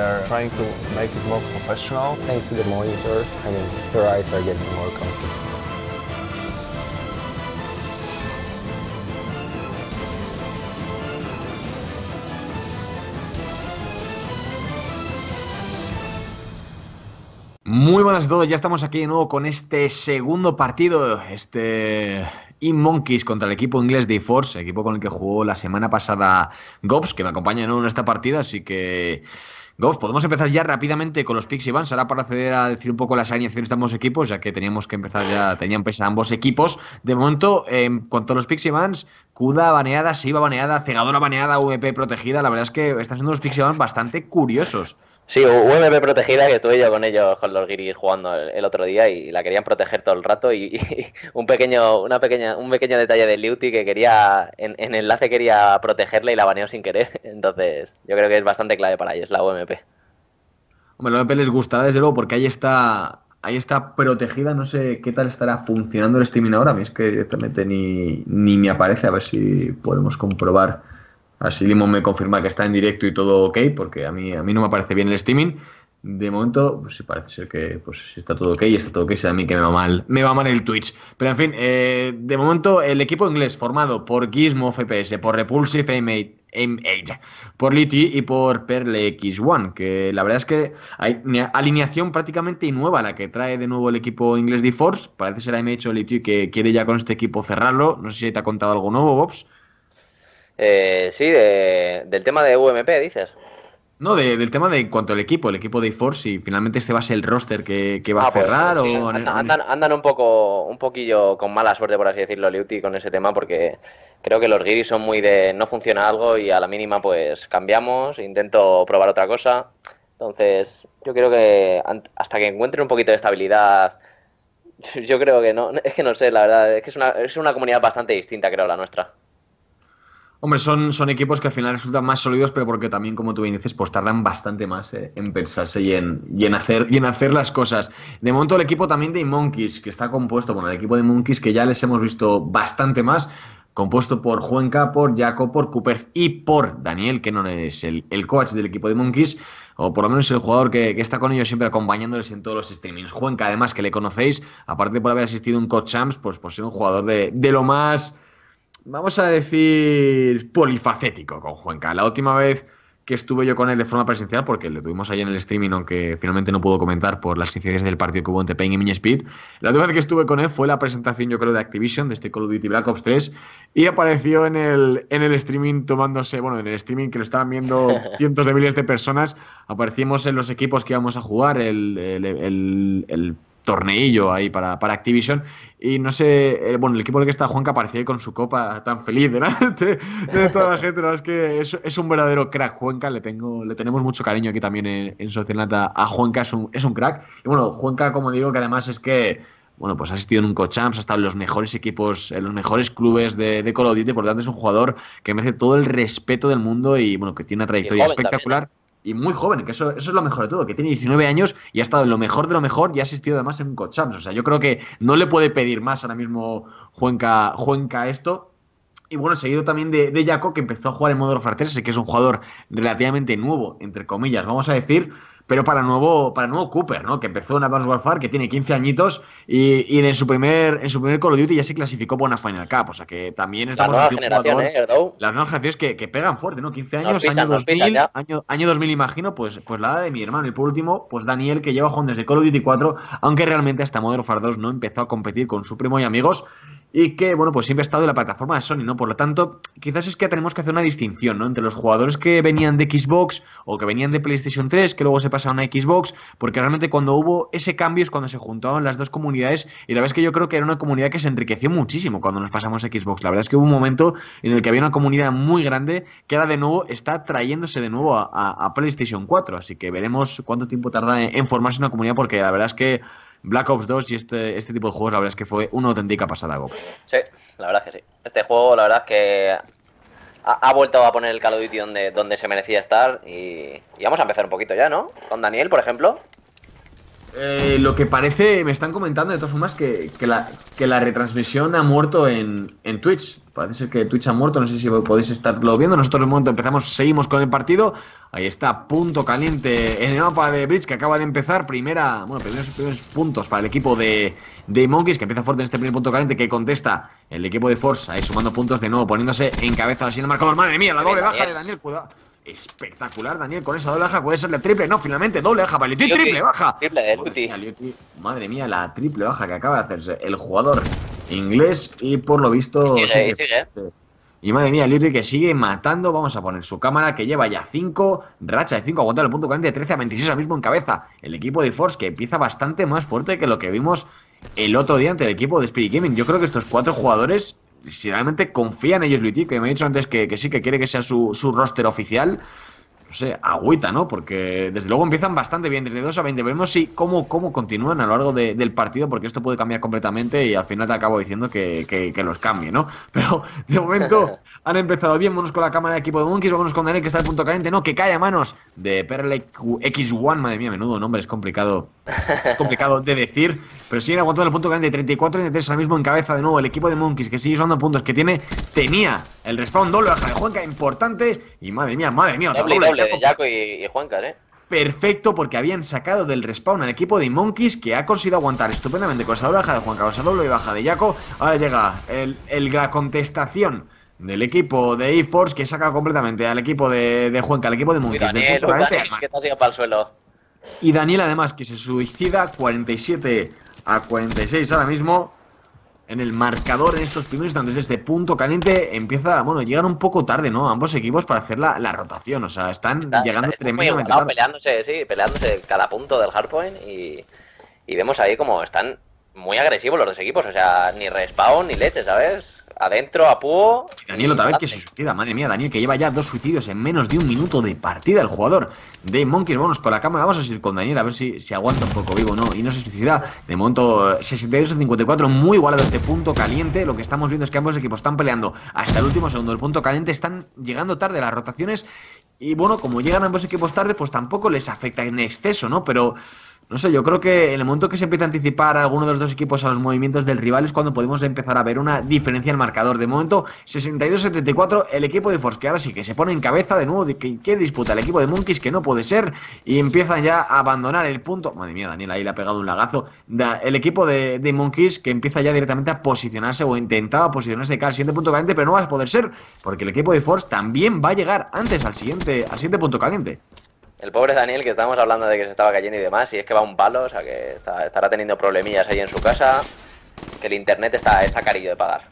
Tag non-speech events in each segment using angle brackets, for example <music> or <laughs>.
They're trying to make it more professional. Thanks to the monitor, I mean, her eyes are getting more comfortable. Muy buenas a todos, ya estamos aquí de nuevo con este segundo partido, este In Monkeys contra el equipo inglés de Force, equipo con el que jugó la semana pasada Gobs, que me acompaña en nuevo en esta partida, así que podemos empezar ya rápidamente con los Pixie Vans, ahora para acceder a decir un poco las alineaciones de ambos equipos, ya que teníamos que empezar ya, tenían pesa ambos equipos. De momento, en em, cuanto a los picks, Vans, Cuda baneada, Siva baneada, Cegadora baneada, VP protegida. La verdad es que están siendo los Pixie Vans bastante curiosos. Sí, UMP protegida que estuve yo con ellos, con los guiris jugando el, otro día y la querían proteger todo el rato <laughs> y, un pequeño, una pequeña, un pequeño detalle de Liuti que quería, en, enlace quería protegerla y la baneó sin querer, <laughs> entonces yo creo que es bastante clave para ellos la UMP. Hombre, la UMP les gusta desde luego porque ahí está, ahí está protegida, no sé qué tal estará funcionando el streaming ahora, a mí es que directamente ni me aparece, a ver si podemos comprobar Así Limón me confirma que está en directo y todo ok, porque a mí, a mí no me parece bien el streaming. De momento, pues parece ser que pues, está todo ok, y está todo ok, sea, a mí que me va mal, me va mal el Twitch. Pero en fin, eh, de momento el equipo inglés formado por Gizmo FPS, por Repulsive Aim m por Liti y por Perle X1, que la verdad es que hay alineación prácticamente nueva la que trae de nuevo el equipo inglés de Force. Parece ser ha o Liti que quiere ya con este equipo cerrarlo. No sé si te ha contado algo nuevo, Bobs. Eh, sí, del tema de UMP, dices. No, del tema de cuanto al equipo, el equipo de Force si finalmente este va a ser el roster que, va ah, a pues, cerrar pues o... Andan, andan, un poco, un poquillo con mala suerte, por así decirlo, Liuti con ese tema, porque creo que los guiris son muy de no funciona algo y a la mínima pues cambiamos, intento probar otra cosa. Entonces, yo creo que hasta que encuentren un poquito de estabilidad, <laughs> yo creo que no, es que no sé, la verdad, es que es una comunidad bastante distinta, creo, la nuestra. Hombre, son, son equipos que al final resultan más sólidos, pero porque también, como tú bien dices, pues tardan bastante más eh, en pensarse y en, y en, hacer, y en hacer las cosas. De momento el equipo también de Monkeys, que está compuesto, bueno, el equipo de Monkeys que ya les hemos visto bastante más, compuesto por Juanca, por Jaco, por Cooper y por Daniel, que no es el, coach del equipo de Monkeys, o por lo menos el jugador que, está con ellos siempre acompañándoles en todos los streamings. Juanca, además, que le conocéis, aparte por haber asistido a un coach champs, pues, pues es un jugador de, de lo más vamos a decir, polifacético con Juanca. La última vez que estuve yo con él de forma presencial, porque lo tuvimos ahí en el streaming, aunque finalmente no pudo comentar por las incidencias del partido que hubo entre Payne y Mini Speed. La última vez que estuve con él fue la presentación, yo creo, de Activision, de este Call of Duty Black Ops 3, y apareció en el, en el streaming tomándose, bueno, en el streaming que lo estaban viendo <laughs> cientos de miles de personas, aparecimos en los equipos que íbamos a jugar, el torneillo ahí para, para Activision. Y no sé, eh, bueno, el equipo en el que está Juanca ahí con su copa tan feliz delante de toda la gente. No, es que es, un verdadero crack, Juanca. Le, tengo, le tenemos mucho cariño aquí también en, en a Juanca, es un, crack. Y bueno, Juanca, como digo, que además es que bueno, pues ha asistido en un Cochamps, ha estado en los mejores equipos, en los mejores clubes de, de por lo tanto es un jugador que merece todo el respeto del mundo y bueno, que tiene una trayectoria ¿eh? espectacular y muy joven, que eso, eso es lo mejor de todo, que tiene 19 años y ha estado en lo mejor de lo mejor y ha asistido además en un O sea, yo creo que no le puede pedir más ahora mismo Juanca, juenca esto. Y bueno, seguido también de, Jaco, que empezó a jugar en modo francés, que es un jugador relativamente nuevo, entre comillas, vamos a decir, pero para nuevo, para nuevo Cooper, ¿no? Que empezó en Advanced Warfare, que tiene 15 añitos y, en su primer en su primer Call of Duty ya se clasificó por una Final Cup, o sea que también estamos la ¿eh, Las nuevas generaciones que, pegan fuerte, ¿no? 15 años, año 2000, imagino, pues pues la de mi hermano y por último, pues Daniel que lleva jugando desde Call of Duty 4, aunque realmente hasta Modern Warfare 2 no empezó a competir con su primo y amigos y que, bueno, pues siempre ha estado en la plataforma de Sony, ¿no? Por lo tanto, quizás es que tenemos que hacer una distinción, ¿no? Entre los jugadores que venían de Xbox o que venían de PlayStation 3, que luego se pasaron a Xbox, porque realmente cuando hubo ese cambio es cuando se juntaron las dos comunidades y la verdad es que yo creo que era una comunidad que se enriqueció muchísimo cuando nos pasamos a Xbox. La verdad es que hubo un momento en el que había una comunidad muy grande que ahora de nuevo está trayéndose de nuevo a, PlayStation 4, así que veremos cuánto tiempo tarda en formarse una comunidad porque la verdad es que... Black Ops 2 y este, este tipo de juegos, la verdad es que fue una auténtica pasada, Sí, la verdad es que sí. Este juego, la verdad es que ha, vuelto a poner el Call of Duty donde, se merecía estar y, y, vamos a empezar un poquito ya, ¿no? Con Daniel, por ejemplo. Eh, lo que parece, me están comentando de todas formas que, que, la, retransmisión ha muerto en, Twitch. Parece ser que Twitch ha muerto, no sé si podéis estarlo viendo. Nosotros en el momento empezamos, seguimos con el partido. Ahí está, punto caliente en el mapa de Bridge que acaba de empezar. Primera, bueno, primeros, primeros puntos para el equipo de, Monkeys que empieza fuerte en este primer punto caliente que contesta el equipo de Force. Ahí sumando puntos de nuevo, poniéndose en cabeza la siguiente marcador. Madre mía, la doble baja eh. de Daniel. Cuidado espectacular, Daniel, con esa doble baja puede ser de triple, no, finalmente doble baja para triple baja. Eh, madre, mía, la triple baja que acaba de hacerse el jugador inglés y por lo visto... Y, madre mía, Liuti que sigue matando, vamos a poner su cámara que lleva ya 5, racha de 5, aguanta el punto 40 de 13 a 26 ahora mismo en cabeza. El equipo de Force que empieza bastante más fuerte que lo que vimos el otro día ante el equipo de Spirit Gaming. Yo creo que estos cuatro jugadores si realmente confía en ellos Luiti, que me ha dicho antes que, que sí, que quiere que sea su, su roster oficial, no sé, agüita, ¿no? Porque desde luego empiezan bastante bien, desde 2 a 20. Veremos si cómo, cómo continúan a lo largo del partido, porque esto puede cambiar completamente y al final te acabo diciendo que, que, los cambie, ¿no? <laughs> Pero de momento <laughs> han empezado bien. Vámonos con la cámara del equipo de Monkeys, vámonos con Daniel, que está el punto caliente, ¿no? Que cae a manos de Perle X1, madre mía, menudo nombre, es complicado, es complicado de decir. Pero siguen aguantando el punto caliente, 34-33, ahora mismo en cabeza de nuevo el equipo de Monkeys, que sigue usando puntos que tiene, tenía el respawn doble baja de Juanca, importante. Y madre mía, madre mía, y, ¿eh? perfecto porque habían sacado del respawn al equipo de Monkeys que ha conseguido aguantar estupendamente con esa doble baja de Juan Carlos, doble baja de Jaco. Ahora llega el, la contestación del equipo de E-Force que saca completamente al equipo de, Juanca, al equipo de Monkeys. que Y Daniel además que se suicida 47 a 46 ahora mismo en el marcador en estos primeros instantes. Este punto caliente empieza, bueno, llegan un poco tarde, ¿no? Ambos equipos para hacer la, rotación, o sea, están llegando Peleándose, sí, peleándose cada punto del hardpoint y, y vemos ahí como están muy agresivos los dos equipos, o sea, ni respawn ni leche, ¿sabes? Adentro, a Púo. Daniel otra vez que se suicida. Madre mía, Daniel que lleva ya dos suicidios en menos de un minuto de partida. El jugador de Monkey vamos con la cámara. Vamos a seguir con Daniel a ver si, se aguanta un poco vivo o no. Y no se suicida. De momento, 62 54 Muy igualado este punto caliente. Lo que estamos viendo es que ambos equipos están peleando hasta el último segundo. El punto caliente están llegando tarde las rotaciones. Y bueno, como llegan ambos equipos tarde, pues tampoco les afecta en exceso, ¿no? Pero no sé, yo creo que en el momento que se empieza a anticipar a alguno de los dos equipos a los movimientos del rival es cuando podemos empezar a ver una diferencia en marcador. De momento, 62-74, el equipo de Force, que ahora sí que se pone en cabeza de nuevo, ¿Qué disputa el equipo de Monkeys, que no puede ser, y empiezan ya a abandonar el punto. Madre mía, Daniel ahí le ha pegado un lagazo. el equipo de, Monkeys que empieza ya directamente a posicionarse o intentaba posicionarse cada siguiente punto caliente, pero no va a poder ser, porque el equipo de Force también va a llegar antes al siguiente, al siguiente punto caliente. El pobre Daniel, que estábamos hablando de que se estaba cayendo y demás, y es que va un palo, o sea que estará teniendo problemillas ahí en su casa, que el internet está, está carillo de pagar.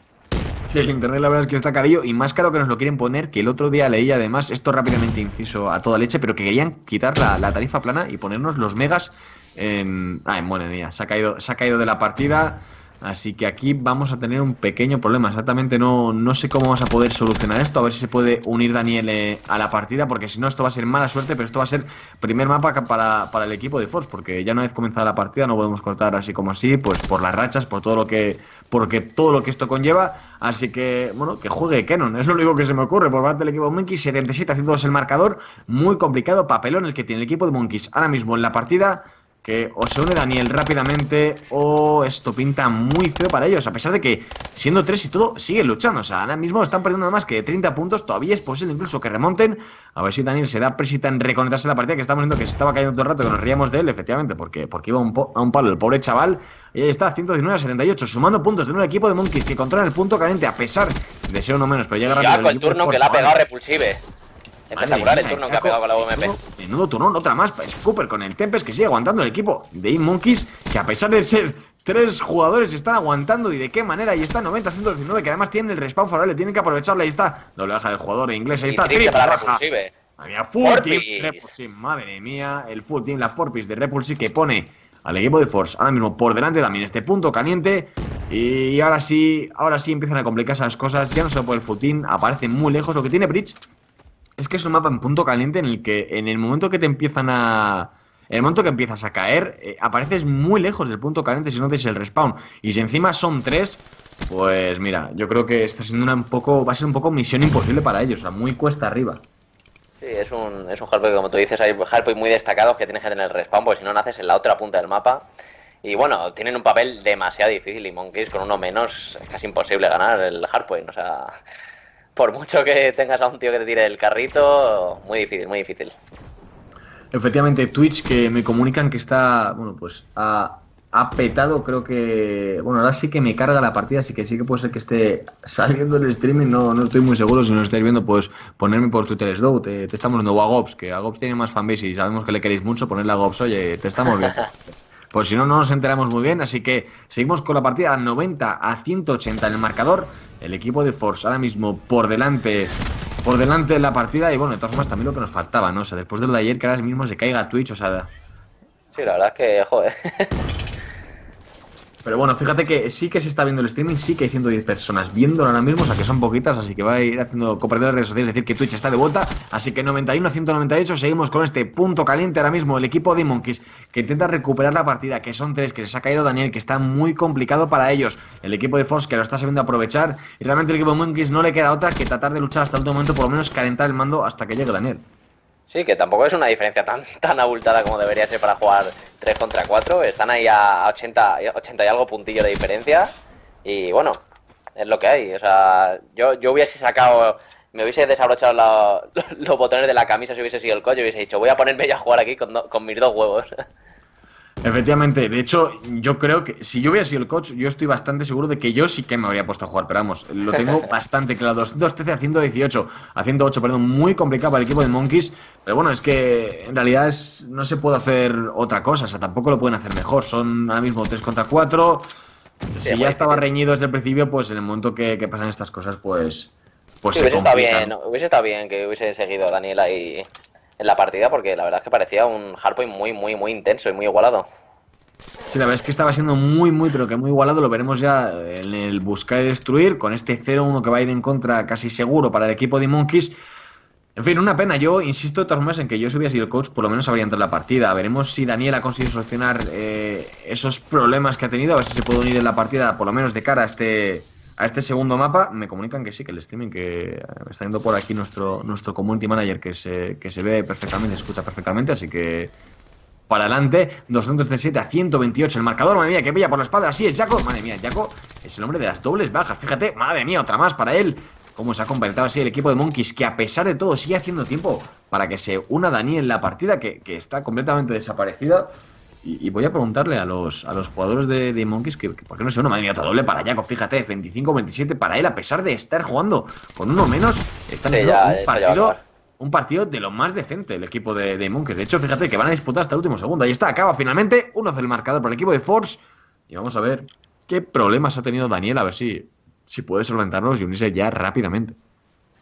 Sí, el internet la verdad es que está carillo y más caro que nos lo quieren poner, que el otro día leí además, esto rápidamente inciso a toda leche, pero que querían quitar la, tarifa plana y ponernos los megas en... Ay, ah, madre mía, ha caído, se ha caído de la partida... Así que aquí vamos a tener un pequeño problema. Exactamente no, no sé cómo vamos a poder solucionar esto. A ver si se puede unir Daniel eh, a la partida. Porque si no, esto va a ser mala suerte. Pero esto va a ser primer mapa para, el equipo de Force. Porque ya una vez comenzada la partida no podemos cortar así como así. Pues por las rachas, por todo lo que. Porque todo lo que esto conlleva. Así que, bueno, que juegue Kenon. Es lo único que se me ocurre. Por parte del equipo de Monkeys, 77 haciendo el marcador. Muy complicado. Papelón el que tiene el equipo de Monkeys ahora mismo en la partida que o se une Daniel rápidamente o esto pinta muy feo para ellos, a pesar de que siendo tres y todo siguen luchando, o sea, ahora mismo están perdiendo más que 30 puntos, todavía es posible incluso que remonten, a ver si Daniel se da presita en reconectarse la partida que estamos viendo que se estaba cayendo todo el rato, que nos ríamos de él, efectivamente, porque, porque iba un a un palo el pobre chaval, y ahí está, 119 a 78, sumando puntos de un equipo de Monkeys que controla el punto caliente a pesar de ser uno menos, pero llega rápido. el, turno que le ha pegado repulsive. Espectacular el turno que ha pegado la UMP. Menudo turno, otra más para Scooper con el Tempest que sigue aguantando el equipo de Monkeys, que a pesar de ser tres jugadores está aguantando y de qué manera. Y está 90-119, que además tiene el respawn favorable, tienen que aprovecharla. Ahí está, doble baja del jugador inglés. Ahí está, triple baja. Madre mía, full team madre mía, el full team, la Forpis de Repulsive que pone al equipo de Force ahora mismo por delante también este punto caliente. Y ahora sí, ahora sí empiezan a complicarse las cosas. Ya no se puede el full aparece muy lejos. Lo que tiene Bridge es que es un mapa en punto caliente en el que en el momento que te empiezan a... En el momento que empiezas a caer, eh, apareces muy lejos del punto caliente si no te el respawn. Y si encima son tres, pues mira, yo creo que está siendo un poco, va a ser un poco misión imposible para ellos, o sea, muy cuesta arriba. Sí, es un, es un hardpoint, como tú dices, hay hardpoint muy destacados que tienes que tener el respawn, porque si no naces en la otra punta del mapa. Y bueno, tienen un papel demasiado difícil y Monkeys con uno menos es casi imposible ganar el hardpoint, o sea por mucho que tengas a un tío que te tire el carrito, muy difícil, muy difícil. Efectivamente, Twitch que me comunican que está, bueno, pues ha, petado, creo que, bueno, ahora sí que me carga la partida, así que sí que puede ser que esté saliendo el streaming, no, no estoy muy seguro, si no estáis viendo, pues ponerme por Twitter Sdow, te, te, estamos viendo, o a Gops, que a Gops tiene más fanbase y sabemos que le queréis mucho, ponerle a Gops, oye, te estamos viendo. <laughs> pues si no, no nos enteramos muy bien. Así que seguimos con la partida 90 a 180 en el marcador. El equipo de Force ahora mismo por delante por delante de la partida y bueno, de todas formas también lo que nos faltaba, ¿no? O sea, después de lo de ayer que ahora mismo se caiga Twitch, o sea... Sí, la verdad es que, joder. <laughs> Pero bueno, fíjate que sí que se está viendo el streaming, sí que hay 110 personas viéndolo ahora mismo, o sea que son poquitas, así que va a ir haciendo compartir de redes sociales, es decir, que Twitch está de vuelta. Así que 91 198, seguimos con este punto caliente ahora mismo. El equipo de Monkeys que intenta recuperar la partida, que son tres, que les ha caído Daniel, que está muy complicado para ellos. El equipo de Force que lo está sabiendo aprovechar, y realmente el equipo de Monkeys no le queda otra que tratar de luchar hasta el último momento, por lo menos calentar el mando hasta que llegue Daniel. Sí, que tampoco es una diferencia tan, <laughs> tan abultada como debería ser para jugar 3 contra 4. Están ahí a 80, 80 y algo puntillo de diferencia. Y bueno, es lo que hay. O sea, yo, hubiese sacado, me hubiese desabrochado <laughs> los botones de la camisa si hubiese sido el coche hubiese dicho, voy a ponerme ya a jugar aquí con, con mis dos huevos. <laughs> Efectivamente, de hecho, yo creo que si yo hubiera sido el coach, yo estoy bastante seguro de que yo sí que me habría puesto a jugar, pero vamos, lo tengo <laughs> bastante claro. 213 a 118, a 108, perdón, muy complicado para el equipo de Monkeys, pero bueno, es que en realidad es, no se puede hacer otra cosa, o sea, tampoco lo pueden hacer mejor. Son ahora mismo 3 contra 4. Si ya estaba reñido desde el principio, pues en el momento que, pasan estas cosas, pues. pues se hubiese, estado bien, hubiese estado bien que hubiese seguido a Daniela y, en la partida porque la verdad es que parecía un hardpoint muy, muy, muy intenso y muy igualado. Sí, la verdad es que estaba siendo muy, muy, pero que muy igualado. Lo veremos ya en el buscar y destruir con este 0-1 que va a ir en contra casi seguro para el equipo de Monkeys. En fin, una pena. Yo insisto de todas formas en que yo si hubiera sido el coach, por lo menos habría entrado en la partida. Veremos si Daniel ha conseguido solucionar eh, esos problemas que ha tenido. A ver si se puede unir en la partida, por lo menos de cara a este a este segundo mapa me comunican que sí, que el streaming, que está yendo por aquí nuestro, nuestro community manager que se, que se ve perfectamente, escucha perfectamente, así que para adelante, 237 a 128, el marcador, madre mía, que pilla por la espalda, así es Jaco, madre mía, Jaco es el hombre de las dobles bajas, fíjate, madre mía, otra más para él, cómo se ha convertido así el equipo de Monkeys, que a pesar de todo sigue haciendo tiempo para que se una Dani en la partida, que, que está completamente desaparecida, y, voy a preguntarle a los, a los jugadores de, Monkeys que, por qué no es una madre doble para Jacob, fíjate, 25-27 para él, a pesar de estar jugando con uno menos, está en un, partido, de lo más decente el equipo de, de Monkeys. De hecho, fíjate que van a disputar hasta el último segundo. Ahí está, acaba finalmente uno 0 el marcador para el equipo de Force. Y vamos a ver qué problemas ha tenido Daniel, a ver si, si puede solventarlos y unirse ya rápidamente.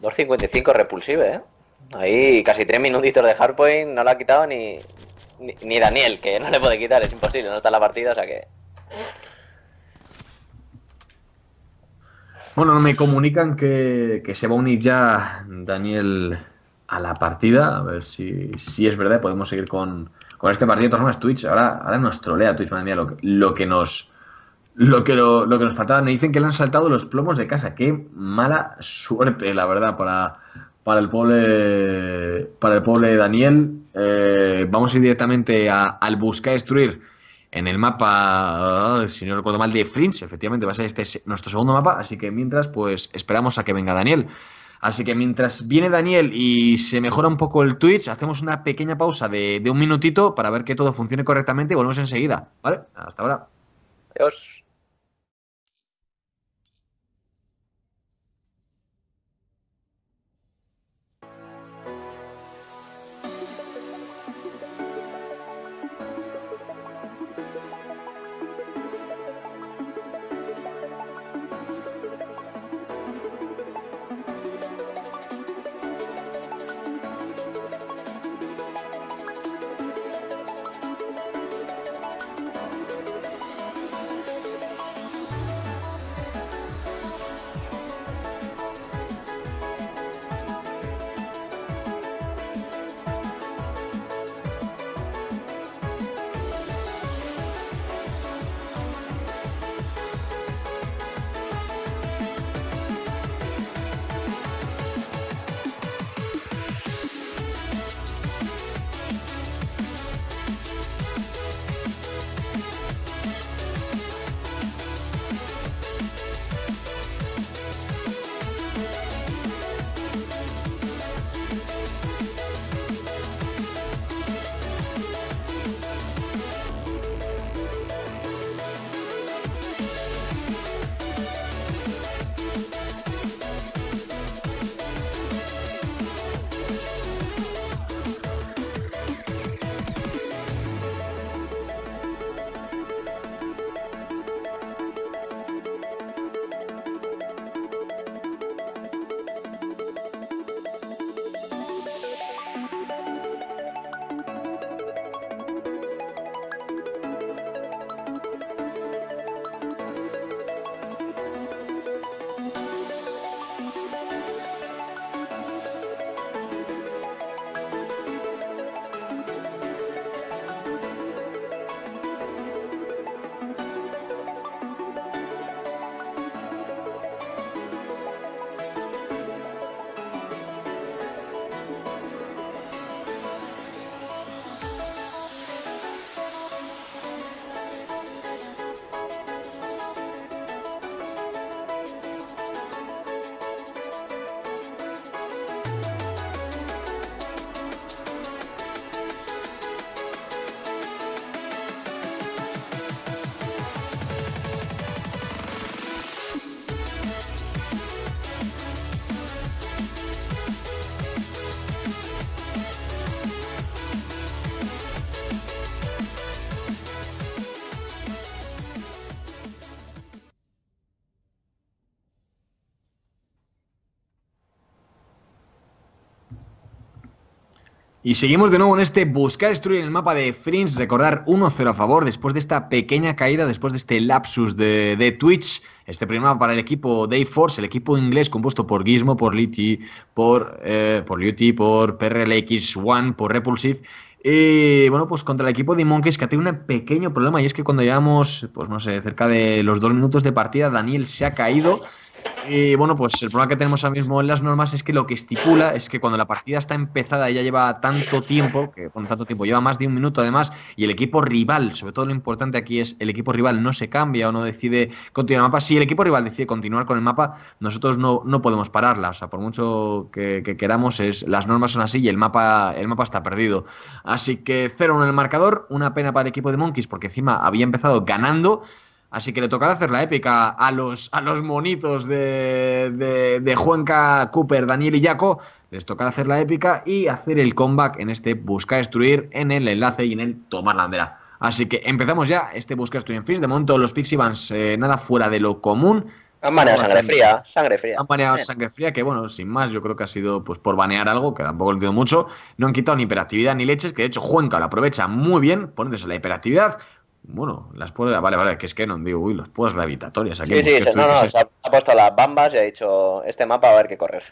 2.55 repulsive, ¿eh? Ahí casi tres minutitos de hardpoint, no la ha quitado ni, ni, Daniel, que no le puede quitar, es imposible, no está la partida, o sea que... Bueno, me comunican que, se va a unir ya Daniel a la partida, a ver si, si es verdad, podemos seguir con, con este partido. De Twitch ahora, ahora nos trolea Twitch, madre mía, lo, que nos... Lo que, lo, que nos faltaba, me dicen que le han saltado los plomos de casa. Qué mala suerte, la verdad, para, para el pobre para el pobre Daniel eh, vamos a ir directamente al buscar destruir en el mapa, ah, si no recuerdo mal, de Fringe. Efectivamente, va a ser este nuestro segundo mapa. Así que mientras, pues esperamos a que venga Daniel. Así que mientras viene Daniel y se mejora un poco el Twitch, hacemos una pequeña pausa de, de un minutito para ver que todo funcione correctamente y volvemos enseguida. ¿Vale? Hasta ahora. Adiós. Y seguimos de nuevo en este buscar destruir el mapa de Friends. Recordar 1-0 a favor después de esta pequeña caída, después de este lapsus de, de Twitch. Este primer mapa para el equipo Dayforce, Force, el equipo inglés compuesto por Gizmo, por Liti, por, eh, por Luty, por PRLX1, por Repulsive. Y bueno, pues contra el equipo de Monkeys que ha tenido un pequeño problema y es que cuando llevamos, pues no sé, cerca de los dos minutos de partida, Daniel se ha caído. Y bueno, pues el problema que tenemos ahora mismo en las normas es que lo que estipula es que cuando la partida está empezada y ya lleva tanto tiempo, que con tanto tiempo lleva más de un minuto además, y el equipo rival, sobre todo lo importante aquí es el equipo rival no se cambia o no decide continuar el mapa, si el equipo rival decide continuar con el mapa, nosotros no, no podemos pararla, o sea, por mucho que, queramos, es, las normas son así y el mapa, el mapa está perdido. Así que 0-1 en el marcador, una pena para el equipo de Monkeys porque encima había empezado ganando. Así que le tocará hacer la épica a los, a los monitos de, de, Juanca Cooper, Daniel y Jaco. Les tocará hacer la épica y hacer el comeback en este Busca Destruir, en el enlace y en el Tomar la bandera Así que empezamos ya este Busca Destruir en Fizz. De momento, los Pixie eh, nada fuera de lo común. Han baneado sangre fría, sangre fría. Han baneado sangre fría, que bueno, sin más, yo creo que ha sido pues por banear algo, que tampoco lo entiendo mucho. No han quitado ni hiperactividad ni leches, que de hecho Juanca lo aprovecha muy bien, poniéndose la hiperactividad, bueno, las puedo. Vale, vale, que es que no digo, uy, las puedas gravitatorias. Aquí sí, sí, no, no, se ha puesto las bambas y ha dicho, este mapa va a haber que correr.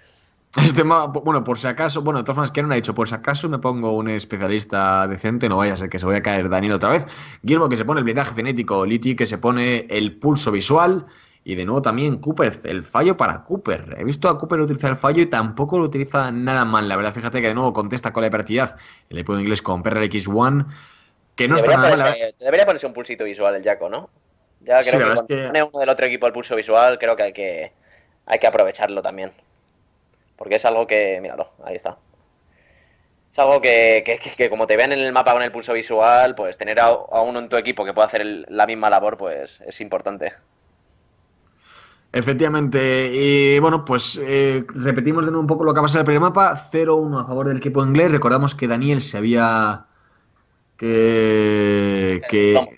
<laughs> Este mapa, bueno, por si acaso, bueno, de todas ha dicho, por si acaso me pongo un especialista decente, no vaya a ser que se vaya a caer Daniel otra vez. Guillermo que se pone el blindaje genético, Liti que se pone el pulso visual. Y de nuevo también Cooper, el fallo para Cooper. He visto a Cooper utilizar el fallo y tampoco lo utiliza nada mal. La verdad, fíjate que de nuevo contesta con la hiperactividad. El en inglés con PRX1 que no ¿eh? debería ponerse, un pulsito visual el Jaco, ¿no? Ya creo que cuando uno del otro equipo el pulso visual, creo que hay que, hay que aprovecharlo también. Porque es algo que, míralo, ahí está. Es algo que, como te vean en el mapa con el pulso visual, pues tener a, uno en tu equipo que pueda hacer la misma labor, pues es importante. Efectivamente, y bueno, pues eh, repetimos de nuevo un poco lo que ha pasado en el primer mapa, 0-1 a favor del equipo inglés, recordamos que Daniel se había que, que,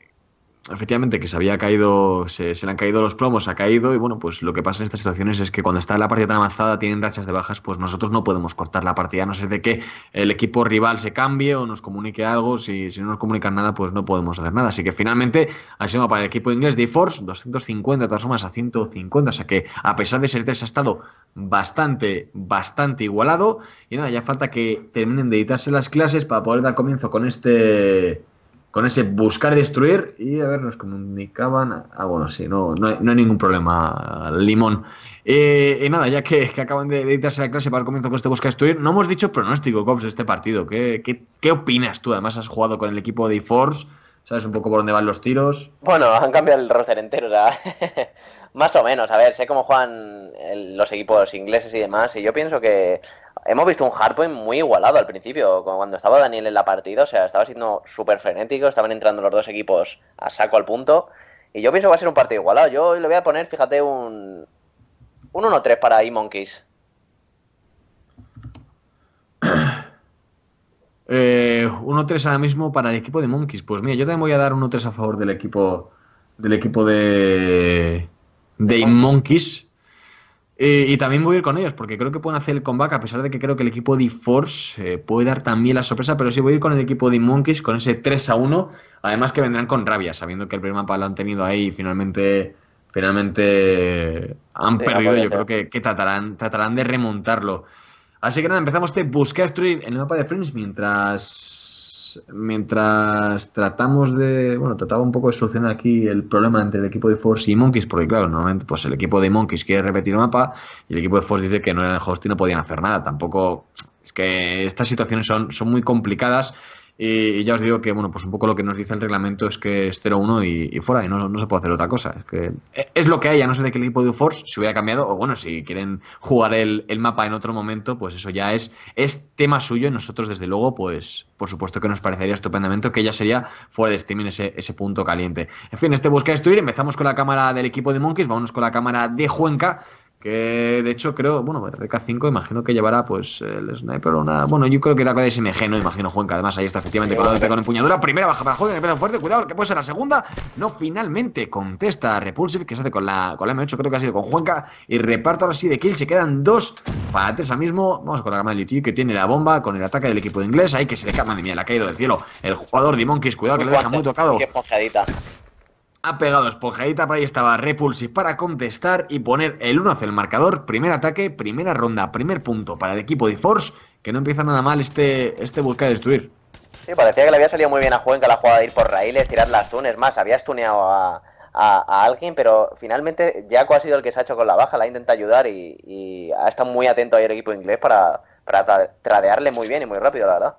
efectivamente que se había caído, se, le han caído los plomos, ha caído y bueno, pues lo que pasa en estas situaciones es que cuando está la partida tan avanzada, tienen rachas de bajas, pues nosotros no podemos cortar la partida, no sé de qué el equipo rival se cambie o nos comunique algo, si, si no nos comunican nada, pues no podemos hacer nada. Así que finalmente así sido para el equipo inglés de Force 250 formas a 150, o sea que a pesar de ser tres ha estado bastante, bastante igualado y nada, ya falta que terminen de editarse las clases para poder dar comienzo con este con ese buscar y destruir. Y a ver, nos comunicaban. Ah, bueno, sí, no, no, hay, ningún problema, Limón. Eh, y nada, ya que, acaban de editarse la clase para el comienzo con este buscar y destruir, no hemos dicho pronóstico, Cops, de este partido. ¿Qué, ¿Qué, qué, opinas tú? Además, has jugado con el equipo de E-Force. ¿Sabes un poco por dónde van los tiros? Bueno, han cambiado el roster entero, o sea, <laughs> más o menos. A ver, sé cómo juegan los equipos ingleses y demás, y yo pienso que hemos visto un Hardpoint muy igualado al principio, como cuando estaba Daniel en la partida, o sea, estaba siendo súper frenético, estaban entrando los dos equipos a saco al punto, y yo pienso que va a ser un partido igualado, yo le voy a poner, fíjate, un, 1-3 para E-Monkeys. 1-3 <coughs> eh, ahora mismo para el equipo de Monkeys. Pues mira, yo también voy a dar 1-3 a favor del equipo del equipo de, de Monkeys. Eh, y también voy a ir con ellos, porque creo que pueden hacer el comeback, a pesar de que creo que el equipo de Force eh, puede dar también la sorpresa, pero sí voy a ir con el equipo de Monkeys, con ese 3 a 1. Además que vendrán con rabia, sabiendo que el primer mapa lo han tenido ahí y finalmente, finalmente eh, han perdido. Yo creo que, tratarán, tratarán de remontarlo. Así que nada, empezamos este Busca destruir en el mapa de Friends mientras mientras tratamos de, bueno, trataba un poco de solucionar aquí el problema entre el equipo de Force y Monkeys, porque claro, normalmente pues el equipo de Monkeys quiere repetir el mapa y el equipo de Force dice que no eran host y no podían hacer nada, tampoco es que estas situaciones son, son muy complicadas y, ya os digo que, bueno, pues un poco lo que nos dice el reglamento es que es 0-1 y, fuera, y no, se puede hacer otra cosa. Es, que eh, es lo que hay, ya no sé de qué equipo de UFORS se hubiera cambiado, o bueno, si quieren jugar el, mapa en otro momento, pues eso ya es, es tema suyo. Y nosotros, desde luego, pues por supuesto que nos parecería estupendamente que ya sería fuera de streaming ese, ese punto caliente. En fin, este busca destruir, empezamos con la cámara del equipo de Monkeys, vámonos con la cámara de Juenca. Que de hecho creo, bueno, RK5 imagino que llevará pues el sniper o una. Bueno, yo creo que era con SMG, no imagino Juanca. Además, ahí está efectivamente con, la, con empuñadura. Primera baja para Juanca, empieza fuerte, cuidado, que puede ser la segunda. No, finalmente contesta Repulsive, que se hace con la, con M8, creo que ha sido con Juanca. Y reparto ahora sí de kill, se quedan dos para tres mismo. Vamos con la gama de YouTube que tiene la bomba, con el ataque del equipo de inglés. Ahí que se le cae, madre mía, le ha caído del cielo. El jugador de Monkeys, cuidado que le deja muy tocado. Qué pegado, por para ahí estaba repulsive para contestar y poner el 1 hacia el marcador. Primer ataque, primera ronda, primer punto para el equipo de Force, que no empieza nada mal este, este buscar destruir. Sí, parecía que le había salido muy bien a que la jugada de ir por raíles, tirar las tunes más, había stuneado a, alguien, pero finalmente Jaco ha sido el que se ha hecho con la baja, la intenta ayudar y, ha estado muy atento ahí el equipo inglés para, para tradearle muy bien y muy rápido, la verdad.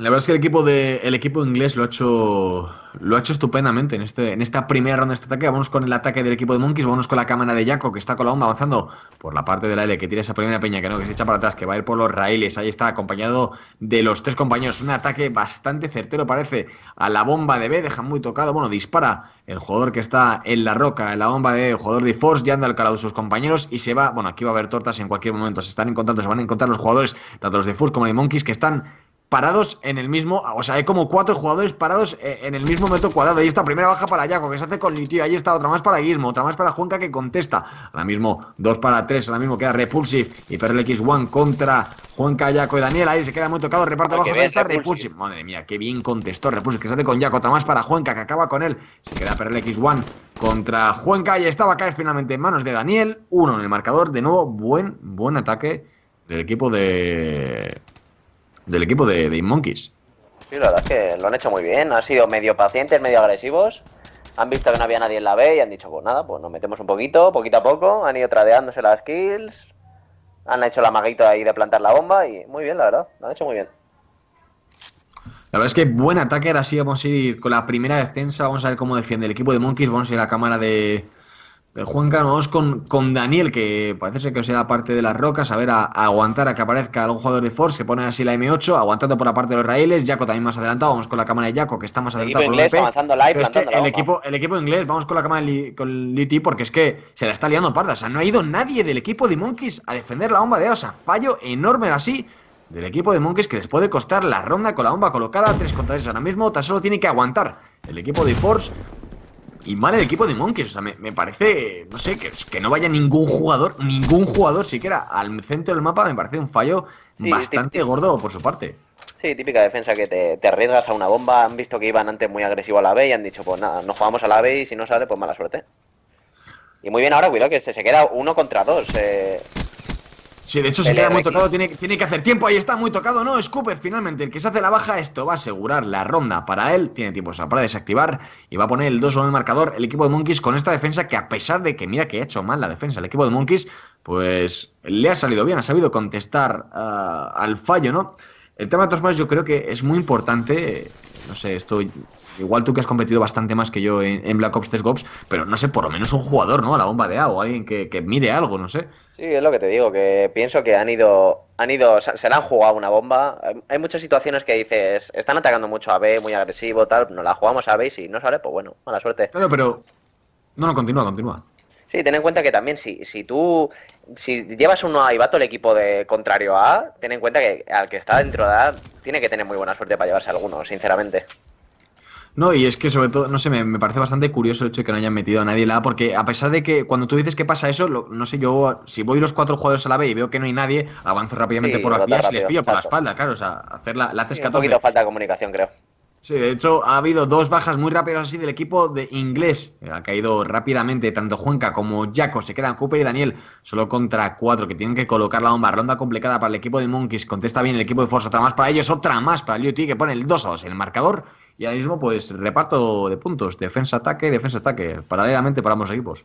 La verdad es que el equipo, inglés lo ha hecho, lo ha hecho estupendamente en, este, en esta primera ronda de este ataque. Vamos con el ataque del equipo de Monkeys, vamos con la cámara de Jaco, que está con la bomba avanzando por la parte del aire, que tiene esa primera peña que no, que se echa para atrás, que va a ir por los raíles. Ahí está, acompañado de los tres compañeros. Un ataque bastante certero, parece, a la bomba de B, deja muy tocado. Bueno, dispara el jugador que está en la roca, en la bomba de jugador de Force, ya anda al calado de sus compañeros y se va. Bueno, aquí va a haber tortas en cualquier momento. Se están encontrando, se van a encontrar los jugadores, tanto los de Force como de Monkeys, que están parados en el mismo, o sea, hay como cuatro jugadores parados eh, en el mismo metro cuadrado. Ahí está primera baja para Yaco, que se hace con Litio, ahí está otra más para Guismo, otra más para Juanca que contesta. Ahora mismo dos para tres, ahora mismo queda Repulsive y Perl X1 contra Juanca, Yaco y Daniel. Ahí se queda muy tocado, reparte abajo, ahí está Repulsive. Madre mía, qué bien contestó Repulsive, que se hace con Yaco, otra más para Juanca que acaba con él. Se queda Perl X1 contra Juanca y estaba cae finalmente en manos de Daniel. Uno en el marcador, de nuevo, buen, buen ataque del equipo de del equipo de, de Monkeys. Sí, la verdad es que lo han hecho muy bien. Han sido medio pacientes, medio agresivos. Han visto que no había nadie en la B y han dicho, pues nada, pues nos metemos un poquito, poquito a poco. Han ido tradeándose las kills. Han hecho la maguita ahí de plantar la bomba y muy bien, la verdad. Lo han hecho muy bien. La verdad es que buen ataque. Ahora sí vamos a ir con la primera defensa. Vamos a ver cómo defiende el equipo de Monkeys. Vamos a ir a la cámara de, eh, Juanca, vamos con, con Daniel, que parece ser que sea la parte de las rocas. A ver, a, aguantar a que aparezca algún jugador de Force Se pone así la M8, aguantando por la parte de los raíles. Jaco también más adelantado. Vamos con la cámara de Jaco, que está más adelantado. Equipo el, equipo, el equipo inglés, vamos con la cámara de con Liti, porque es que se la está liando parda. O sea, no ha ido nadie del equipo de Monkeys a defender la bomba de osa fallo enorme así del equipo de Monkeys que les puede costar la ronda con la bomba colocada Tres contra 3 ahora mismo, tan solo tiene que aguantar el equipo de Force y mal el equipo de Monkeys. O sea, me, parece, no sé, que, que, no vaya ningún jugador, ningún jugador siquiera al centro del mapa, me parece un fallo bastante gordo por su parte. Sí, típica defensa que te, te, arriesgas a una bomba. Han visto que iban antes muy agresivo a la B y han dicho, pues nada, No jugamos a la B y si no sale, pues mala suerte. Y muy bien ahora, cuidado, que se, se queda uno contra dos. Eh, Sí, de hecho, se queda muy tocado, tiene, tiene, que hacer tiempo. Ahí está, muy tocado. No, Scooper, finalmente. El que se hace la baja, esto va a asegurar la ronda para él. Tiene tiempo para desactivar y va a poner el 2 en el marcador. El equipo de Monkeys con esta defensa que, a pesar de que mira que ha hecho mal la defensa, el equipo de Monkeys, pues le ha salido bien, ha sabido contestar ah, al fallo, ¿no? El tema de yo creo que es muy importante. No sé, esto Igual tú que has competido bastante más que yo en, Black Ops 3 Gops, pero no sé, por lo menos un jugador, ¿no? A la bomba de agua, o alguien que mire algo, no sé. Sí, es lo que te digo, que pienso que han ido, han ido, se la han jugado una bomba. Hay muchas situaciones que dices, están atacando mucho a B, muy agresivo, tal, nos la jugamos a B y si no sale, pues bueno, mala suerte. Claro, pero... No, no, continúa, continúa. Sí, ten en cuenta que también si, si tú, si llevas uno a todo el equipo de contrario a, ten en cuenta que al que está dentro de A tiene que tener muy buena suerte para llevarse alguno, sinceramente. No, y es que sobre todo, no sé, me, parece bastante curioso el hecho de que no hayan metido a nadie en la A, porque a pesar de que cuando tú dices que pasa eso, no sé, yo si voy los cuatro jugadores a la B y veo que no hay nadie, avanzo rápidamente por las vías y les pillo por la espalda, claro, o sea, hacer la, haces 14. Un poquito falta de comunicación, creo. Sí, de hecho ha habido dos bajas muy rápidas así del equipo de inglés. Ha caído rápidamente tanto Juanca como Jaco. Se quedan Cooper y Daniel solo contra cuatro que tienen que colocar la bomba. Ronda complicada para el equipo de Monkeys. Contesta bien el equipo de Forza. Otra más para ellos, otra más para el UT que pone el 2 a 2 el marcador. Y ahora mismo, pues, reparto de puntos, defensa-ataque, defensa-ataque, paralelamente para ambos equipos.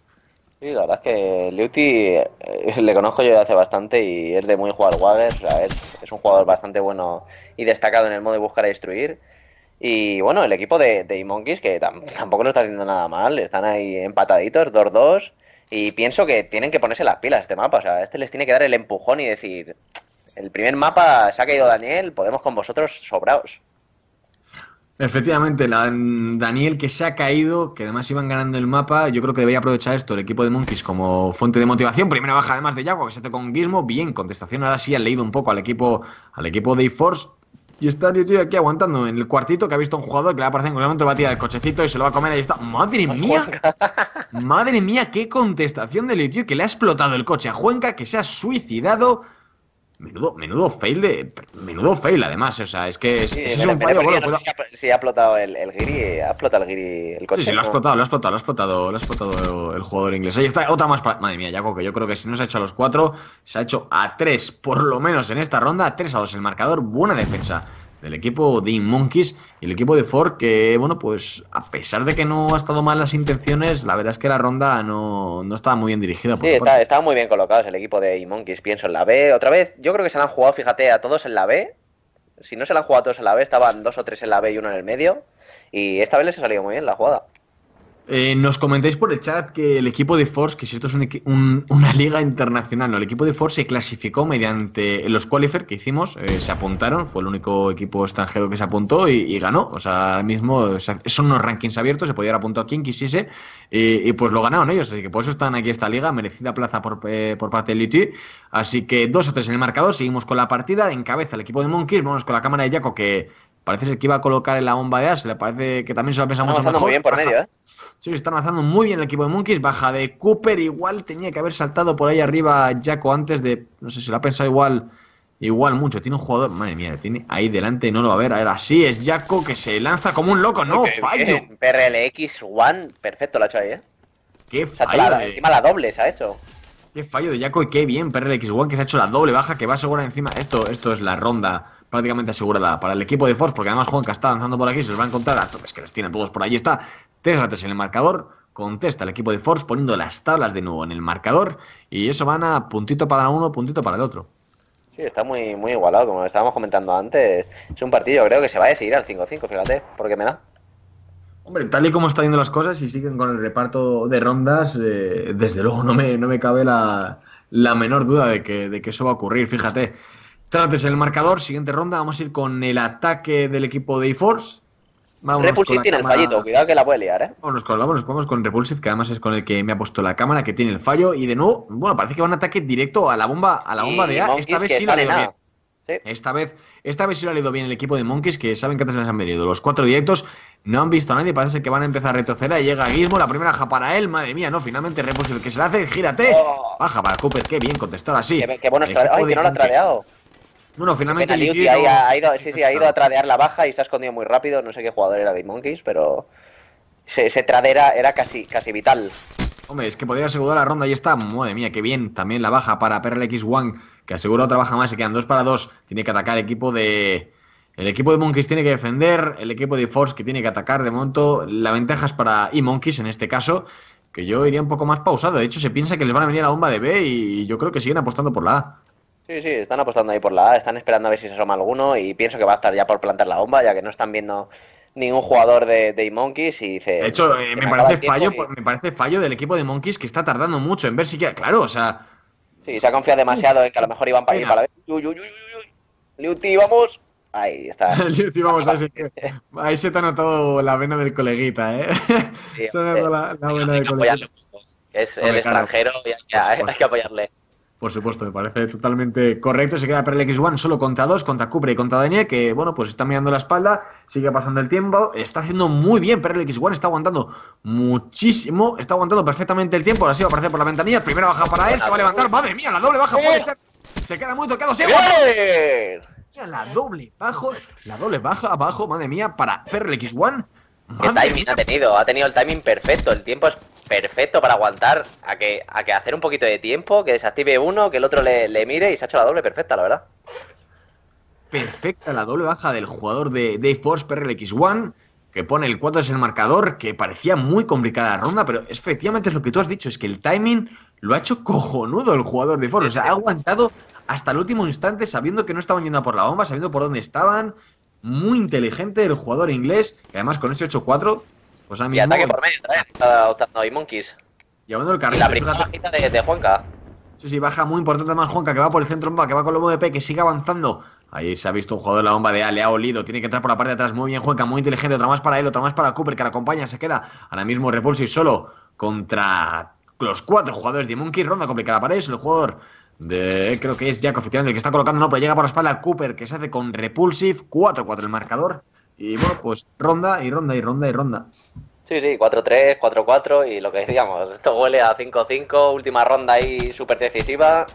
Sí, la verdad es que Liuti eh, le conozco yo hace bastante y es de muy jugar Wagner. O sea, es, un jugador bastante bueno y destacado en el modo de buscar a destruir. Y bueno, el equipo de, de Monkeys, que tampoco lo está haciendo nada mal, están ahí empataditos, 2-2. Y pienso que tienen que ponerse las pilas este mapa. O sea, este les tiene que dar el empujón y decir: el primer mapa se ha caído Daniel, podemos con vosotros sobraos. Efectivamente, la, Daniel que se ha caído, que además iban ganando el mapa, yo creo que debería aprovechar esto el equipo de Monkeys como fuente de motivación. Primera baja además de Yago, que se hace con Gizmo, bien, contestación ahora sí han leído un poco al equipo, al equipo de force Y está yo aquí aguantando en el cuartito que ha visto un jugador que le va a aparecer en el momento, va a tirar el cochecito y se lo va a comer ¡Madre mía! <laughs> ¡Madre mía! ¡Qué contestación de Litio que le ha explotado el coche a Juenca, que se ha suicidado! Menudo, menudo fail de. Menudo fail, además. O sea, es que sí, es un fallo. Bueno, ha, explotado el, el, giri, ha explotado el giri el coche. Sí, sí, lo ha explotado, lo ha explotado, lo ha explotado, ha explotado el jugador inglés. Ahí está otra más. Madre mía, Jaco, que yo creo que si no se ha hecho a los cuatro, se ha hecho a tres, por lo menos en esta ronda, tres a dos el marcador, buena defensa el equipo de Monkeys y el equipo de Ford, que bueno, pues a pesar de que no ha estado mal las intenciones, la verdad es que la ronda no, estaba muy bien dirigida. sí, estaba muy bien colocados el equipo de Monkeys, pienso en la B. Otra vez, yo creo que se la han jugado, fíjate, a todos en la B. Si no se la han jugado a todos en la B, estaban dos o tres en la B y uno en el medio. Y esta vez les ha salido muy bien la jugada. Eh, nos comentáis por el chat que el equipo de Force, que si esto es una liga internacional, ¿no? el equipo de Force se clasificó mediante los qualifiers que hicimos, eh, se apuntaron, fue el único equipo extranjero que se apuntó y, ganó. O sea, mismo son unos rankings abiertos, se podía apuntar a quien quisiese y, pues lo ganaron ellos. Así que por eso están aquí esta liga, merecida plaza por, eh, por parte del UT. Así que dos o tres en el marcador, seguimos con la partida, en cabeza el equipo de Monkeys, vamos con la cámara de Jaco que Parece ser que iba a colocar en la bomba de le Parece que también se lo ha pensado mucho mejor. muy bien por medio, ¿eh? <laughs> Sí, se está avanzando muy bien el equipo de Monkeys. Baja de Cooper. Igual tenía que haber saltado por ahí arriba Jaco antes de. No sé si lo ha pensado igual. Igual mucho, tiene un jugador, madre mía, tiene ahí delante, y no lo va a ver. A ver, así es Jaco que se lanza como un loco, no, fallo! fallo. PRLX One, perfecto lo ha hecho ahí, ¿eh? Qué fallo. Encima la doble se ha hecho. Qué fallo de Jaco y qué bien PRLX 1 que se ha hecho la doble baja que va segura encima. Esto, esto es la ronda prácticamente asegurada para el equipo de Force, porque además Juanca está avanzando por aquí, se los va a encontrar a topes que les tienen todos por ahí. Está tres a en el marcador, contesta el equipo de Force poniendo las tablas de nuevo en el marcador y eso van a puntito para uno, puntito para el otro. Sí, está muy, muy igualado, como estábamos comentando antes. Es un partido, creo que se va a decidir al 5-5, fíjate, porque me da. Hombre, tal y como están yendo las cosas y siguen con el reparto de rondas, eh, desde luego no me, no me cabe la, menor duda de que, de que eso va a ocurrir. Fíjate, Trates el marcador, siguiente ronda, vamos a ir con el ataque del equipo de E-Force. Repulsive tiene el fallito, cuidado que la puede liar, ¿eh? Vámonos con, nos ponemos con Repulsive, que además es con el que me ha puesto la cámara, que tiene el fallo. Y de nuevo, bueno, parece que va un ataque directo a la bomba, a la bomba de A. esta vez sí la leído bien. Esta vez, esta vez sí lo ha leído bien el equipo de Monkeys, que saben que antes les han venido. Los cuatro directos no han visto a nadie, parece que van a empezar a retroceder. Ahí llega Gizmo, la primera ja para él, madre mía, no, finalmente Repulsive que se la hace, gírate. Oh. Baja para Cooper, qué bien contestó así. Qué, bueno, Ay, que no la ha tradeado. Bueno, finalmente ha, ido, sí, sí, ha ido a tradear la baja y se ha escondido muy rápido. No sé qué jugador era de Monkeys, pero ese, ese era casi, casi vital. Hombre, es que podría asegurar la ronda y está. Madre mía, qué bien. También la baja para X 1 que asegura otra baja más. Se quedan dos para dos. Tiene que atacar el equipo de. El equipo de Monkeys tiene que defender, el equipo de Force que tiene que atacar de monto. La ventaja es para E-Monkeys en este caso, que yo iría un poco más pausado. De hecho, se piensa que les van a venir la bomba de B y yo creo que siguen apostando por la A. Sí, sí, están apostando ahí por la A, están esperando a ver si se asoma alguno y pienso que va a estar ya por plantar la bomba, ya que no están viendo ningún jugador de, Monkeys y dice... De hecho, eh, me, parece, fallo, me parece fallo del equipo de Monkeys que está tardando mucho en ver si queda... Claro, o sea... Sí, se ha confiado demasiado en que a lo mejor iban para ir para ver... Uy, uy, uy, uy. Liuti, vamos. Ahí está. <laughs> Liuti, vamos, ahí, <laughs> ahí se te ha notado la vena del coleguita, ¿eh? Sí, <laughs> se la, la vena del coleguita. Es el extranjero, ya, ya, hay que apoyarle. Por supuesto, me parece totalmente correcto. Se queda para X1 solo contra dos, contra Cubre y contra Daniel, que bueno, pues está mirando la espalda, sigue pasando el tiempo, está haciendo muy bien para X1, está aguantando muchísimo, está aguantando perfectamente el tiempo, ahora sí va a aparecer por la ventanilla, primera baja para él, se va a levantar, madre mía, la doble baja puede se queda muy tocado, se ya la doble bajo, la doble baja abajo, madre mía, para X One. ¿Qué timing ha tenido? Ha tenido el timing perfecto. El tiempo es perfecto para aguantar a que, a que hacer un poquito de tiempo, que desactive uno, que el otro le, mire y se ha hecho la doble perfecta, la verdad. Perfecta la doble baja del jugador de, de Force PRLX1, que pone el 4 es el marcador, que parecía muy complicada la ronda, pero efectivamente es lo que tú has dicho, es que el timing lo ha hecho cojonudo el jugador de Force. O sea, ha aguantado hasta el último instante sabiendo que no estaban yendo por la bomba, sabiendo por dónde estaban, muy inteligente el jugador inglés, que además con ese 8-4, pues a mí. Y ataque por medio, Está optando ahí Monkeys. el carril. Y la primera bajita de, Juanca. Sí, sí, baja muy importante más Juanca, que va por el centro, que va con lomo de P, que sigue avanzando. Ahí se ha visto un jugador de la bomba de A, le ha olido, tiene que entrar por la parte de atrás, muy bien Juanca, muy inteligente, otra más para él, otra más para Cooper, que la acompaña, se queda ahora mismo repulso y solo contra los cuatro jugadores de Monkeys, ronda complicada para eso, el jugador creo que es Jack efectivamente, el que está colocando, no, pero llega por la espalda Cooper, que se hace con Repulsive, 4-4 el marcador. Y bueno, pues ronda y ronda y ronda y ronda. Sí, sí, 4-3, 4-4 y lo que decíamos, esto huele a 5-5, última ronda ahí súper decisiva.